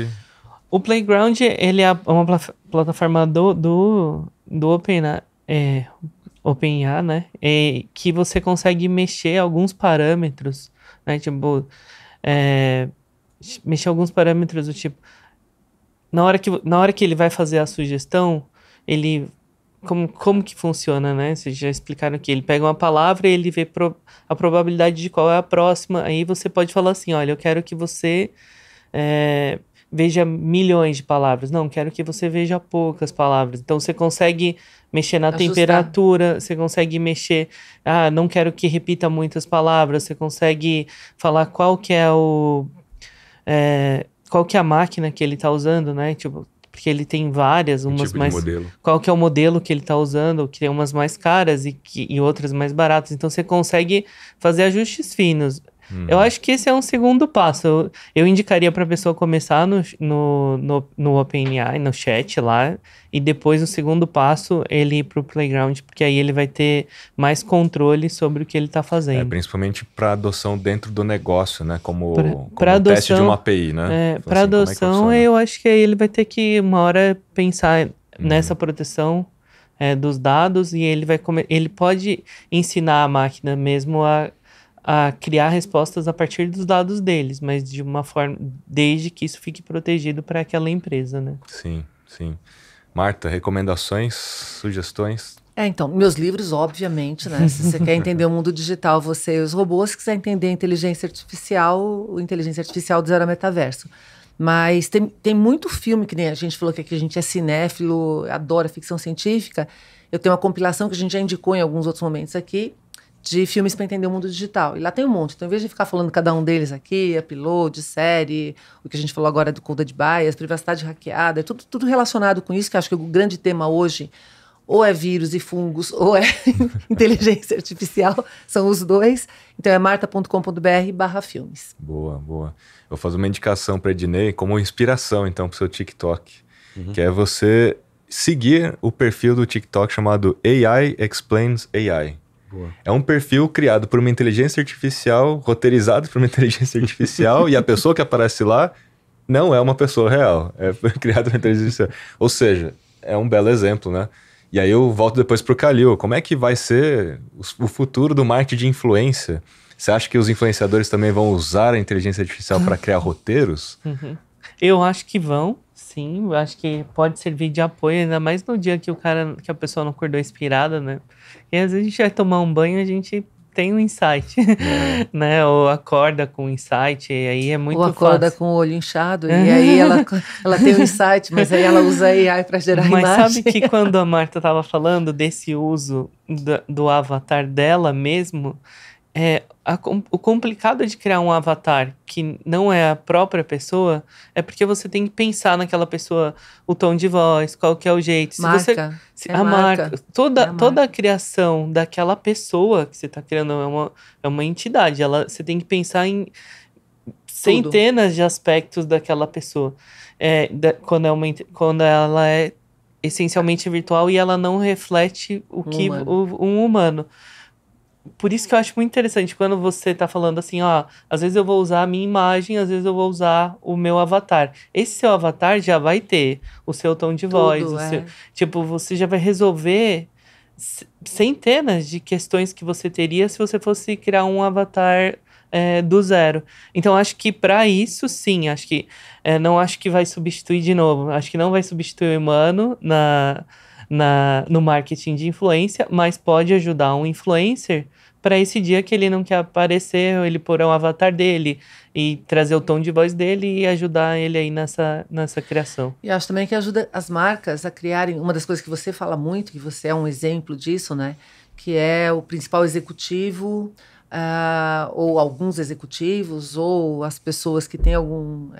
O Playground, ele é uma pl plataforma do, do, do OpenAI, é, OpenAI, né? que você consegue mexer alguns parâmetros, né? Tipo, é, mexer alguns parâmetros do tipo na hora que, na hora que ele vai fazer a sugestão, ele como, como que funciona, né? Vocês já explicaram que ele pega uma palavra e ele vê pro, a probabilidade de qual é a próxima. Aí você pode falar assim: olha, eu quero que você é, veja milhões de palavras. Não, quero que você veja poucas palavras. Então você consegue mexer na Ajustar. temperatura, você consegue mexer. Ah, não quero que repita muitas palavras. Você consegue falar qual que é o. É, qual que é a máquina que ele está usando, né? Tipo, porque ele tem várias, umas tipo mais. Qual que é o modelo que ele está usando, que tem umas mais caras e, que, e outras mais baratas. Então você consegue fazer ajustes finos. Uhum. Eu acho que esse é um segundo passo. Eu, eu indicaria para a pessoa começar no, no, no, no OpenAI, no chat lá, e depois o segundo passo ele ir para o Playground, porque aí ele vai ter mais controle sobre o que ele está fazendo. É, principalmente para adoção dentro do negócio, né? Como, pra, como pra adoção, teste de uma API, né? É, para assim, é adoção, é eu acho que aí ele vai ter que uma hora pensar uhum. nessa proteção é, dos dados e ele vai ele pode ensinar a máquina mesmo a a criar respostas a partir dos dados deles, mas de uma forma desde que isso fique protegido para aquela empresa, né? Sim, sim. Marta, recomendações, sugestões? É, então, meus livros, obviamente, né? Se você quer entender o mundo digital, você e os robôs, se quiser entender inteligência artificial, o inteligência artificial do zero metaverso. Mas tem, tem muito filme, que nem a gente falou que aqui a gente é cinéfilo, adora ficção científica. Eu tenho uma compilação que a gente já indicou em alguns outros momentos aqui, de filmes para entender o mundo digital. E lá tem um monte. Então, em vez de ficar falando cada um deles aqui, upload, série, o que a gente falou agora do de Bias, privacidade hackeada, tudo, tudo relacionado com isso, que acho que o grande tema hoje ou é vírus e fungos, ou é inteligência artificial, são os dois. Então é marta.com.br barra filmes. Boa, boa. Eu vou fazer uma indicação para Ednei como inspiração, então, para o seu TikTok, uhum. que é você seguir o perfil do TikTok chamado AI Explains AI. É um perfil criado por uma inteligência artificial, roteirizado por uma inteligência artificial, e a pessoa que aparece lá não é uma pessoa real. É criado por inteligência artificial. Ou seja, é um belo exemplo, né? E aí eu volto depois para o Calil. Como é que vai ser o futuro do marketing de influência? Você acha que os influenciadores também vão usar a inteligência artificial para criar roteiros? Uhum. Eu acho que vão, sim. Eu acho que pode servir de apoio, ainda mais no dia que o cara, que a pessoa não acordou inspirada, né? E às vezes a gente vai tomar um banho, a gente tem um insight, é. né? Ou acorda com um insight, e aí é muito Ou acorda fácil. com o olho inchado, e aí ela, ela tem um insight, mas aí ela usa AI para gerar mas imagem. Mas sabe que quando a Marta estava falando desse uso do, do avatar dela mesmo, é, a, o complicado de criar um avatar que não é a própria pessoa é porque você tem que pensar naquela pessoa, o tom de voz, qual que é o jeito. Se Você, se, é a marca. marca toda, é a marca. toda a criação daquela pessoa que você está criando é uma, é uma entidade. Ela, você tem que pensar em centenas de aspectos daquela pessoa. É, da, quando, é uma, quando ela é essencialmente virtual e ela não reflete o que humano. O, um humano por isso que eu acho muito interessante quando você está falando assim, ó, às vezes eu vou usar a minha imagem, às vezes eu vou usar o meu avatar. Esse seu avatar já vai ter o seu tom de Tudo, voz, é. seu, tipo, você já vai resolver centenas de questões que você teria se você fosse criar um avatar é, do zero. Então acho que para isso sim, acho que é, não acho que vai substituir de novo, acho que não vai substituir o humano na na, no marketing de influência, mas pode ajudar um influencer para esse dia que ele não quer aparecer, ele pôr um avatar dele e trazer o tom de voz dele e ajudar ele aí nessa, nessa criação. E acho também que ajuda as marcas a criarem. Uma das coisas que você fala muito, que você é um exemplo disso, né? Que é o principal executivo. Uh, ou alguns executivos, ou as pessoas que têm algum uh,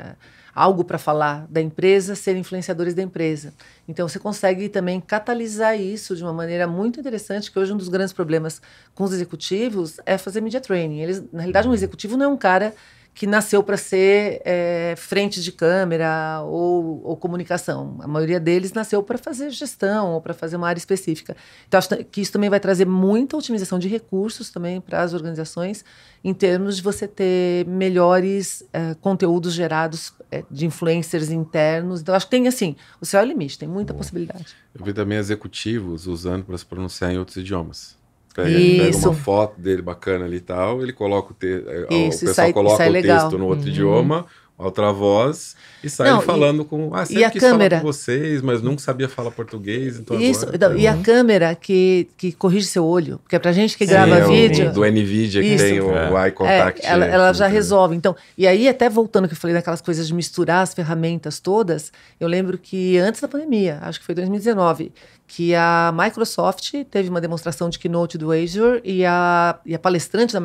algo para falar da empresa, ser influenciadores da empresa. Então você consegue também catalisar isso de uma maneira muito interessante, que hoje um dos grandes problemas com os executivos é fazer media training. Eles, na realidade, um executivo não é um cara que nasceu para ser é, frente de câmera ou, ou, comunicação. A maioria deles nasceu para fazer gestão ou para fazer uma área específica. Então, acho que isso também vai trazer muita otimização de recursos também para as organizações, em termos de você ter melhores é, conteúdos gerados é, de influencers internos. Então, acho que tem, assim, o céu é o limite, tem muita possibilidade. Eu vi também executivos usando para se pronunciar em outros idiomas. Pega, pega, uma foto dele bacana ali e tal, ele coloca o texto. É, o pessoal sai, coloca sai o legal. texto no outro uhum. idioma, outra voz, e sai não, falando e, com. Ah, sempre e a quis câmera, com vocês, mas nunca sabia falar português. Então isso, agora, e a câmera que, que corrige seu olho. Porque é pra gente que Sim, grava é o, vídeo. Do NVIDIA que isso, tem o, é. o eye contact. É, ela, né, ela já resolve. Então, e aí, até voltando que eu falei daquelas coisas de misturar as ferramentas todas, eu lembro que antes da pandemia, acho que foi 2019 que a Microsoft teve uma demonstração de keynote do Azure e a, e a palestrante da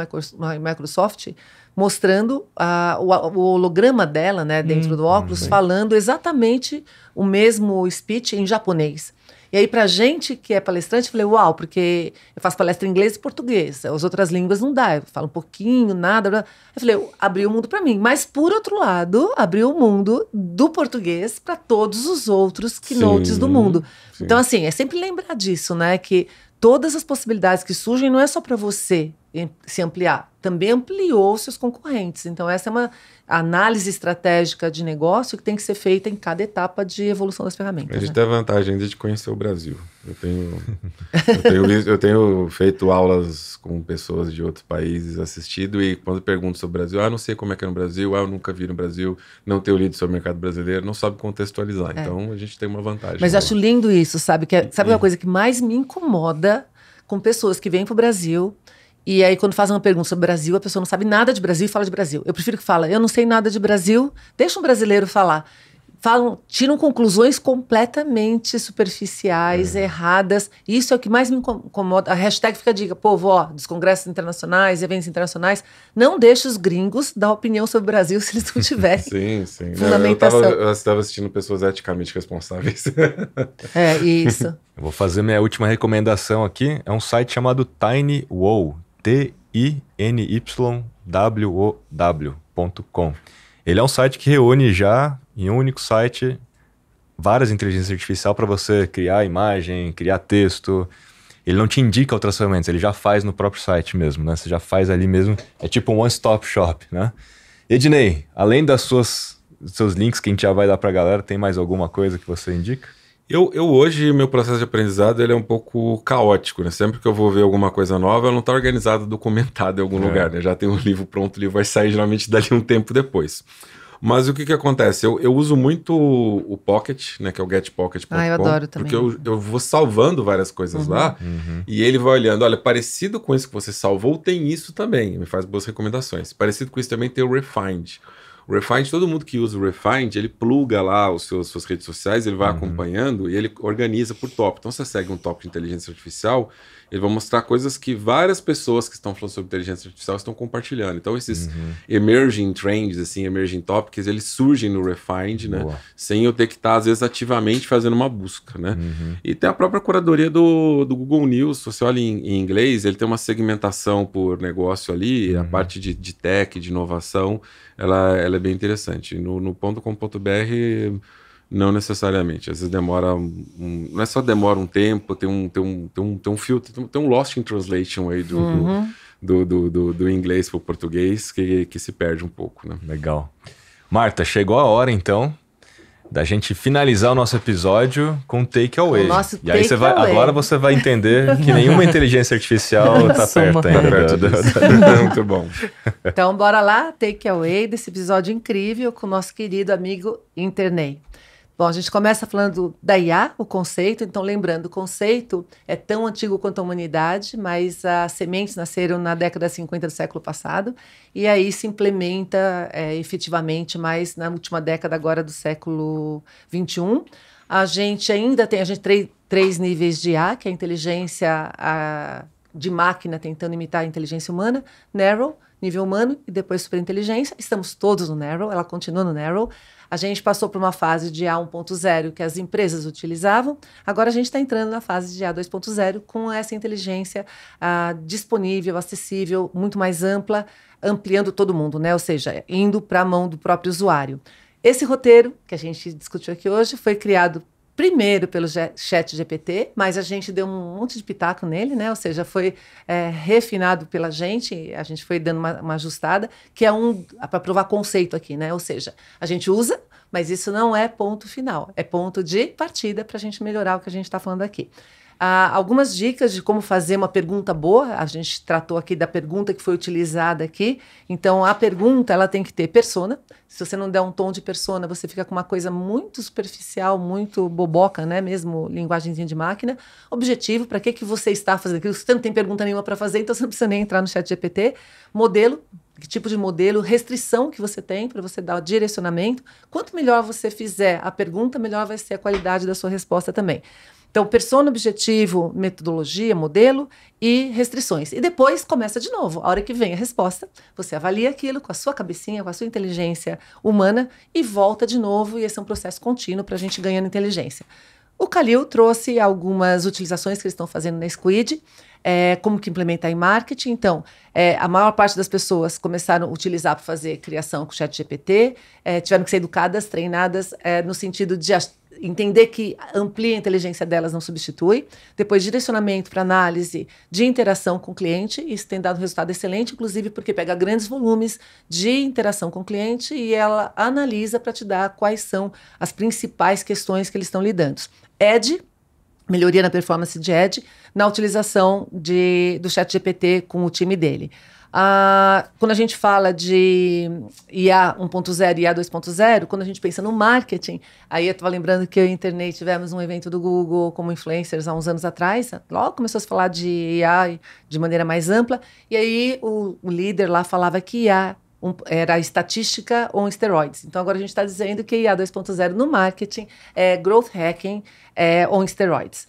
Microsoft mostrando a, o, o, holograma dela né, dentro hum, do óculos, hum, falando exatamente o mesmo speech em japonês. E aí, pra gente que é palestrante, eu falei, uau, porque eu faço palestra em inglês e português. As outras línguas não dá. Eu falo um pouquinho, nada. Blá. Eu falei, abriu o mundo para mim. Mas, por outro lado, abriu o mundo do português para todos os outros keynotes sim, do mundo. Sim. Então, assim, é sempre lembrar disso, né? Que todas as possibilidades que surgem não é só para você se ampliar. Também ampliou seus concorrentes. Então, essa é uma análise estratégica de negócio que tem que ser feita em cada etapa de evolução das ferramentas. A gente né? tem a vantagem ainda de conhecer o Brasil. Eu tenho, eu tenho, eu tenho feito aulas com pessoas de outros países, assistido, e quando pergunto sobre o Brasil, ah, não sei como é que é no Brasil, ah, eu nunca vi no Brasil, não tenho lido sobre o mercado brasileiro, não sabe contextualizar. É. Então, a gente tem uma vantagem. Mas acho lindo isso, sabe? Que é, sabe uma coisa que mais me incomoda com pessoas que vêm para o Brasil e aí, quando fazem uma pergunta sobre Brasil, a pessoa não sabe nada de Brasil e fala de Brasil. Eu prefiro que fala, eu não sei nada de Brasil, deixa um brasileiro falar. Falam, tiram conclusões completamente superficiais, é. erradas. Isso é o que mais me incomoda. A hashtag fica a dica, povo, ó, dos congressos internacionais, eventos internacionais, não deixe os gringos dar opinião sobre o Brasil se eles não tiverem. sim, sim. Fundamentação. Eu estava assistindo pessoas eticamente responsáveis. é, isso. eu vou fazer minha última recomendação aqui. É um site chamado Tiny Wow, T-I-N-Y-W-O-W.com. Ele é um site que reúne já, em um único site, várias inteligências artificiais para você criar imagem, criar texto. Ele não te indica outras ferramentas, ele já faz no próprio site mesmo, né? Você já faz ali mesmo. É tipo um one-stop shop, né? Ednei, além das suas seus links que a gente já vai dar para a galera, tem mais alguma coisa que você indica? Eu, eu hoje, meu processo de aprendizado ele é um pouco caótico, né? Sempre que eu vou ver alguma coisa nova, ela não está organizada, documentada em algum é. lugar, né? Já tem um livro pronto, o livro vai sair geralmente dali um tempo depois. Mas o que que acontece? Eu, eu uso muito o Pocket, né? Que é o GetPocket.com. Ah, eu adoro também. Porque eu, eu vou salvando várias coisas uhum. lá uhum. e ele vai olhando, olha, parecido com isso que você salvou, tem isso também. Me faz boas recomendações. Parecido com isso também tem o Refind. O Refind, todo mundo que usa o Refind, ele pluga lá os seus, suas redes sociais, ele vai uhum. acompanhando e ele organiza por top. Então você segue um top de inteligência artificial, ele vai mostrar coisas que várias pessoas que estão falando sobre inteligência artificial estão compartilhando. Então, esses uhum. emerging trends, assim, emerging topics, eles surgem no Refind, né? Sem eu ter que estar, às vezes, ativamente fazendo uma busca, né? Uhum. E tem a própria curadoria do, do Google News. Se você olha em, em inglês, ele tem uma segmentação por negócio ali, uhum. a parte de, de tech, de inovação, ela, ela é bem interessante. No, no não necessariamente. Às vezes demora. Um, não é só demora um tempo, tem um, tem um, tem um, tem um filtro, tem um lost in translation aí do, uhum. do, do, do, do, inglês para o português que, que se perde um pouco. Né? Legal. Marta, chegou a hora então da gente finalizar o nosso episódio com takeaway. Nosso e aí você vai, away. agora você vai entender que nenhuma inteligência artificial está perto ainda. Tá muito bom. Então bora lá, takeaway desse episódio incrível com o nosso querido amigo Internet. Bom, a gente começa falando da IA, o conceito. Então, lembrando, o conceito é tão antigo quanto a humanidade, mas as sementes nasceram na década de 50 do século passado e aí se implementa é, efetivamente mais na última década agora do século 21. A gente ainda tem a gente três três níveis de IA, que é a inteligência a, de máquina tentando imitar a inteligência humana, narrow, nível humano e depois superinteligência. Estamos todos no narrow, ela continua no narrow. A gente passou por uma fase de A1.0 que as empresas utilizavam, agora a gente está entrando na fase de A2.0 com essa inteligência ah, disponível, acessível, muito mais ampla, ampliando todo mundo, né? Ou seja, indo para a mão do próprio usuário. Esse roteiro que a gente discutiu aqui hoje foi criado primeiro pelo chat GPT, mas a gente deu um monte de pitaco nele, né? Ou seja, foi é, refinado pela gente, a gente foi dando uma, uma ajustada, que é um para provar conceito aqui, né? Ou seja, a gente usa, mas isso não é ponto final, é ponto de partida para a gente melhorar o que a gente está falando aqui ah, algumas dicas de como fazer uma pergunta boa. A gente tratou aqui da pergunta que foi utilizada aqui. Então, a pergunta ela tem que ter persona. Se você não der um tom de persona, você fica com uma coisa muito superficial, muito boboca, né? Mesmo linguagemzinha de máquina. Objetivo, para que, que você está fazendo aquilo? Você não tem pergunta nenhuma para fazer, então você não precisa nem entrar no chat GPT. Modelo, que tipo de modelo, restrição que você tem para você dar o direcionamento. Quanto melhor você fizer a pergunta, melhor vai ser a qualidade da sua resposta também. Então, persona, objetivo, metodologia, modelo e restrições. E depois começa de novo. A hora que vem a resposta, você avalia aquilo com a sua cabecinha, com a sua inteligência humana e volta de novo. E esse é um processo contínuo para a gente ganhando inteligência. O Calil trouxe algumas utilizações que eles estão fazendo na Squid, é, como que implementar em marketing. Então, é, a maior parte das pessoas começaram a utilizar para fazer criação com o chat GPT, é, tiveram que ser educadas, treinadas, é, no sentido de entender que amplia a inteligência delas, não substitui. Depois, direcionamento para análise de interação com o cliente. Isso tem dado resultado excelente, inclusive porque pega grandes volumes de interação com o cliente e ela analisa para te dar quais são as principais questões que eles estão lidando. Ed, melhoria na performance de Ed, na utilização de, do chat GPT com o time dele quando a gente fala de IA 1.0 e IA 2.0, quando a gente pensa no marketing, aí eu estava lembrando que eu e a internet tivemos um evento do Google como influencers há uns anos atrás, logo começou a se falar de IA de maneira mais ampla, e aí o, o líder lá falava que IA um, era estatística ou esteroides. Então agora a gente está dizendo que IA 2.0 no marketing é growth hacking é, ou esteroides.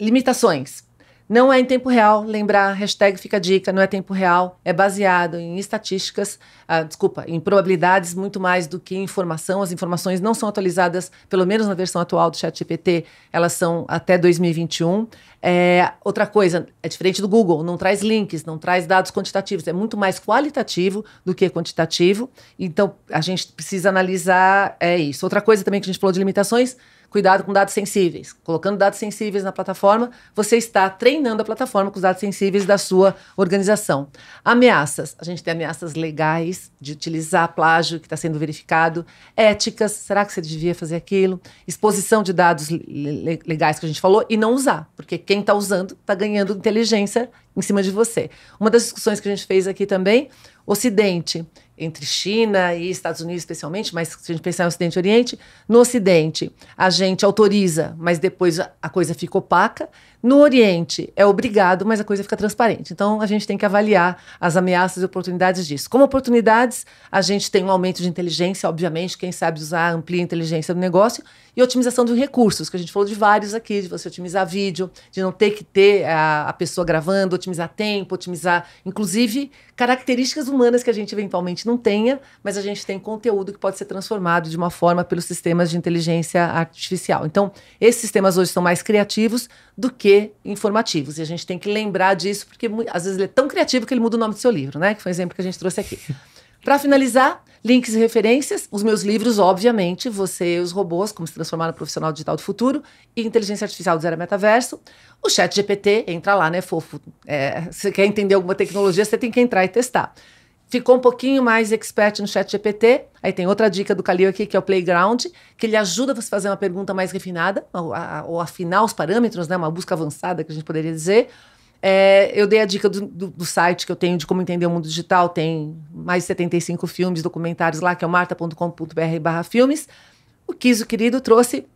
limitações. Não é em tempo real, lembrar, hashtag fica dica, não é tempo real, é baseado em estatísticas, ah, desculpa, em probabilidades muito mais do que informação. As informações não são atualizadas, pelo menos na versão atual do ChatGPT, elas são até 2021. É, outra coisa, é diferente do Google, não traz links, não traz dados quantitativos, é muito mais qualitativo do que quantitativo. Então, a gente precisa analisar é isso. Outra coisa também que a gente falou de limitações, cuidado com dados sensíveis. Colocando dados sensíveis na plataforma, você está treinando a plataforma com os dados sensíveis da sua organização. Ameaças. A gente tem ameaças legais de utilizar plágio que está sendo verificado, éticas, será que você devia fazer aquilo? Exposição de dados legais que a gente falou e não usar, porque quem está usando está ganhando inteligência em cima de você. Uma das discussões que a gente fez aqui também, Ocidente entre China e Estados Unidos, especialmente, mas se a gente pensar no Ocidente e Oriente, no Ocidente a gente autoriza, mas depois a coisa fica opaca no Oriente é obrigado, mas a coisa fica transparente. Então a gente tem que avaliar as ameaças e oportunidades disso. Como oportunidades, a gente tem um aumento de inteligência, obviamente, quem sabe usar, amplia a inteligência do negócio e otimização dos recursos, que a gente falou de vários aqui, de você otimizar vídeo, de não ter que ter a, a pessoa gravando, otimizar tempo, otimizar, inclusive, características humanas que a gente eventualmente não tenha, mas a gente tem conteúdo que pode ser transformado de uma forma pelos sistemas de inteligência artificial. Então, esses sistemas hoje são mais criativos, do que informativos. E a gente tem que lembrar disso, porque às vezes ele é tão criativo que ele muda o nome do seu livro, né? Que foi o um exemplo que a gente trouxe aqui. Para finalizar, links e referências, os meus livros, obviamente, Você e os Robôs, Como se Transformar no Profissional Digital do Futuro, e Inteligência Artificial do Zero Metaverso. O chat GPT, entra lá, né, fofo? É, você quer entender alguma tecnologia, você tem que entrar e testar ficou um pouquinho mais expert no chat GPT. Aí tem outra dica do Calil aqui, que é o Playground, que ele ajuda você a fazer uma pergunta mais refinada, ou, a, ou afinar os parâmetros, né? Uma busca avançada, que a gente poderia dizer. É, eu dei a dica do, do, do, site que eu tenho de como entender o mundo digital. Tem mais de 75 filmes, documentários lá, que é o marta.com.br barra filmes. O Kiso Querido trouxe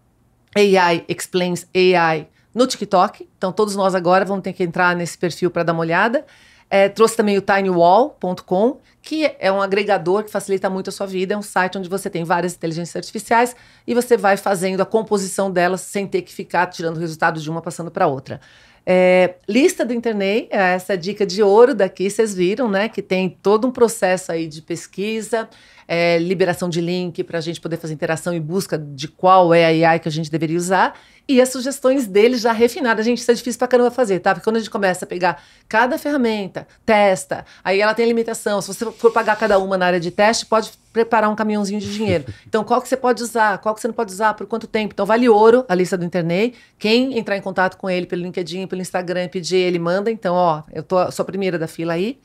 AI Explains AI no TikTok. Então, todos nós agora vamos ter que entrar nesse perfil para dar uma olhada. É, trouxe também o tinywall.com, que é um agregador que facilita muito a sua vida. É um site onde você tem várias inteligências artificiais e você vai fazendo a composição delas sem ter que ficar tirando o resultado de uma passando para outra. É, lista do Internet, é essa dica de ouro daqui, vocês viram, né? Que tem todo um processo aí de pesquisa, é, liberação de link para a gente poder fazer interação e busca de qual é a AI que a gente deveria usar e as sugestões dele já refinadas. Gente, isso é difícil pra caramba fazer, tá? Porque quando a gente começa a pegar cada ferramenta, testa, aí ela tem limitação. Se você for pagar cada uma na área de teste, pode preparar um caminhãozinho de dinheiro. Então, qual que você pode usar, qual que você não pode usar, por quanto tempo? Então, vale ouro a lista do internet. Quem entrar em contato com ele pelo LinkedIn, pelo Instagram, pedir, ele manda. Então, ó, eu tô, sou a primeira da fila aí.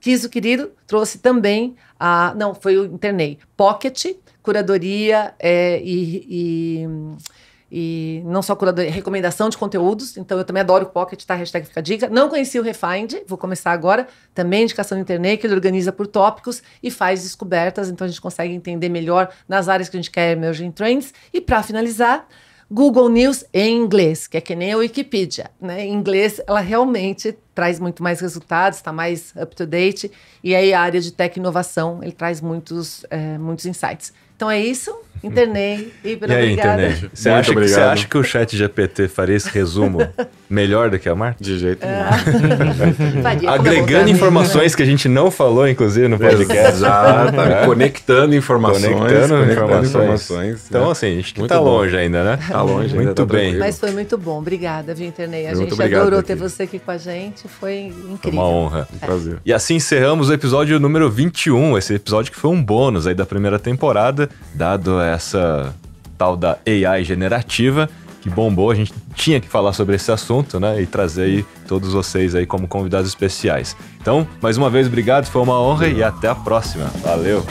quis o Querido trouxe também a. Não, foi o Internei. Pocket, curadoria é, e, e e não só curador, recomendação de conteúdos. Então, eu também adoro o Pocket, tá? Hashtag fica dica. Não conheci o Refind, vou começar agora. Também indicação na internet, que ele organiza por tópicos e faz descobertas. Então, a gente consegue entender melhor nas áreas que a gente quer emerging trends. E para finalizar, Google News em inglês, que é que nem a Wikipedia. Né? Em inglês, ela realmente traz muito mais resultados, está mais up to date. E aí a área de tech inovação, ele traz muitos, é, muitos insights. Então é isso. Internei. Hiper e aí, obrigada. Internet. Você acha, que, você acha que o chat GPT faria esse resumo melhor do que a Marta? De jeito nenhum. É. Agregando informações assim. que a gente não falou, inclusive, no podcast. Exato. Conectando informações. Conectando, conectando informações. informações. Né? Então, assim, a gente está longe ainda, né? Está longe muito ainda. Tá bem. Tá Mas foi muito bom. Obrigada, viu, Internei. A gente adorou aqui. ter você aqui com a gente. Foi incrível. Foi uma honra. Um é. prazer. E assim encerramos o episódio número 21. Esse episódio que foi um bônus aí da primeira temporada, dado essa tal da AI generativa que bombou, a gente tinha que falar sobre esse assunto, né? E trazer aí todos vocês aí como convidados especiais. Então, mais uma vez, obrigado, foi uma honra e até a próxima. Valeu!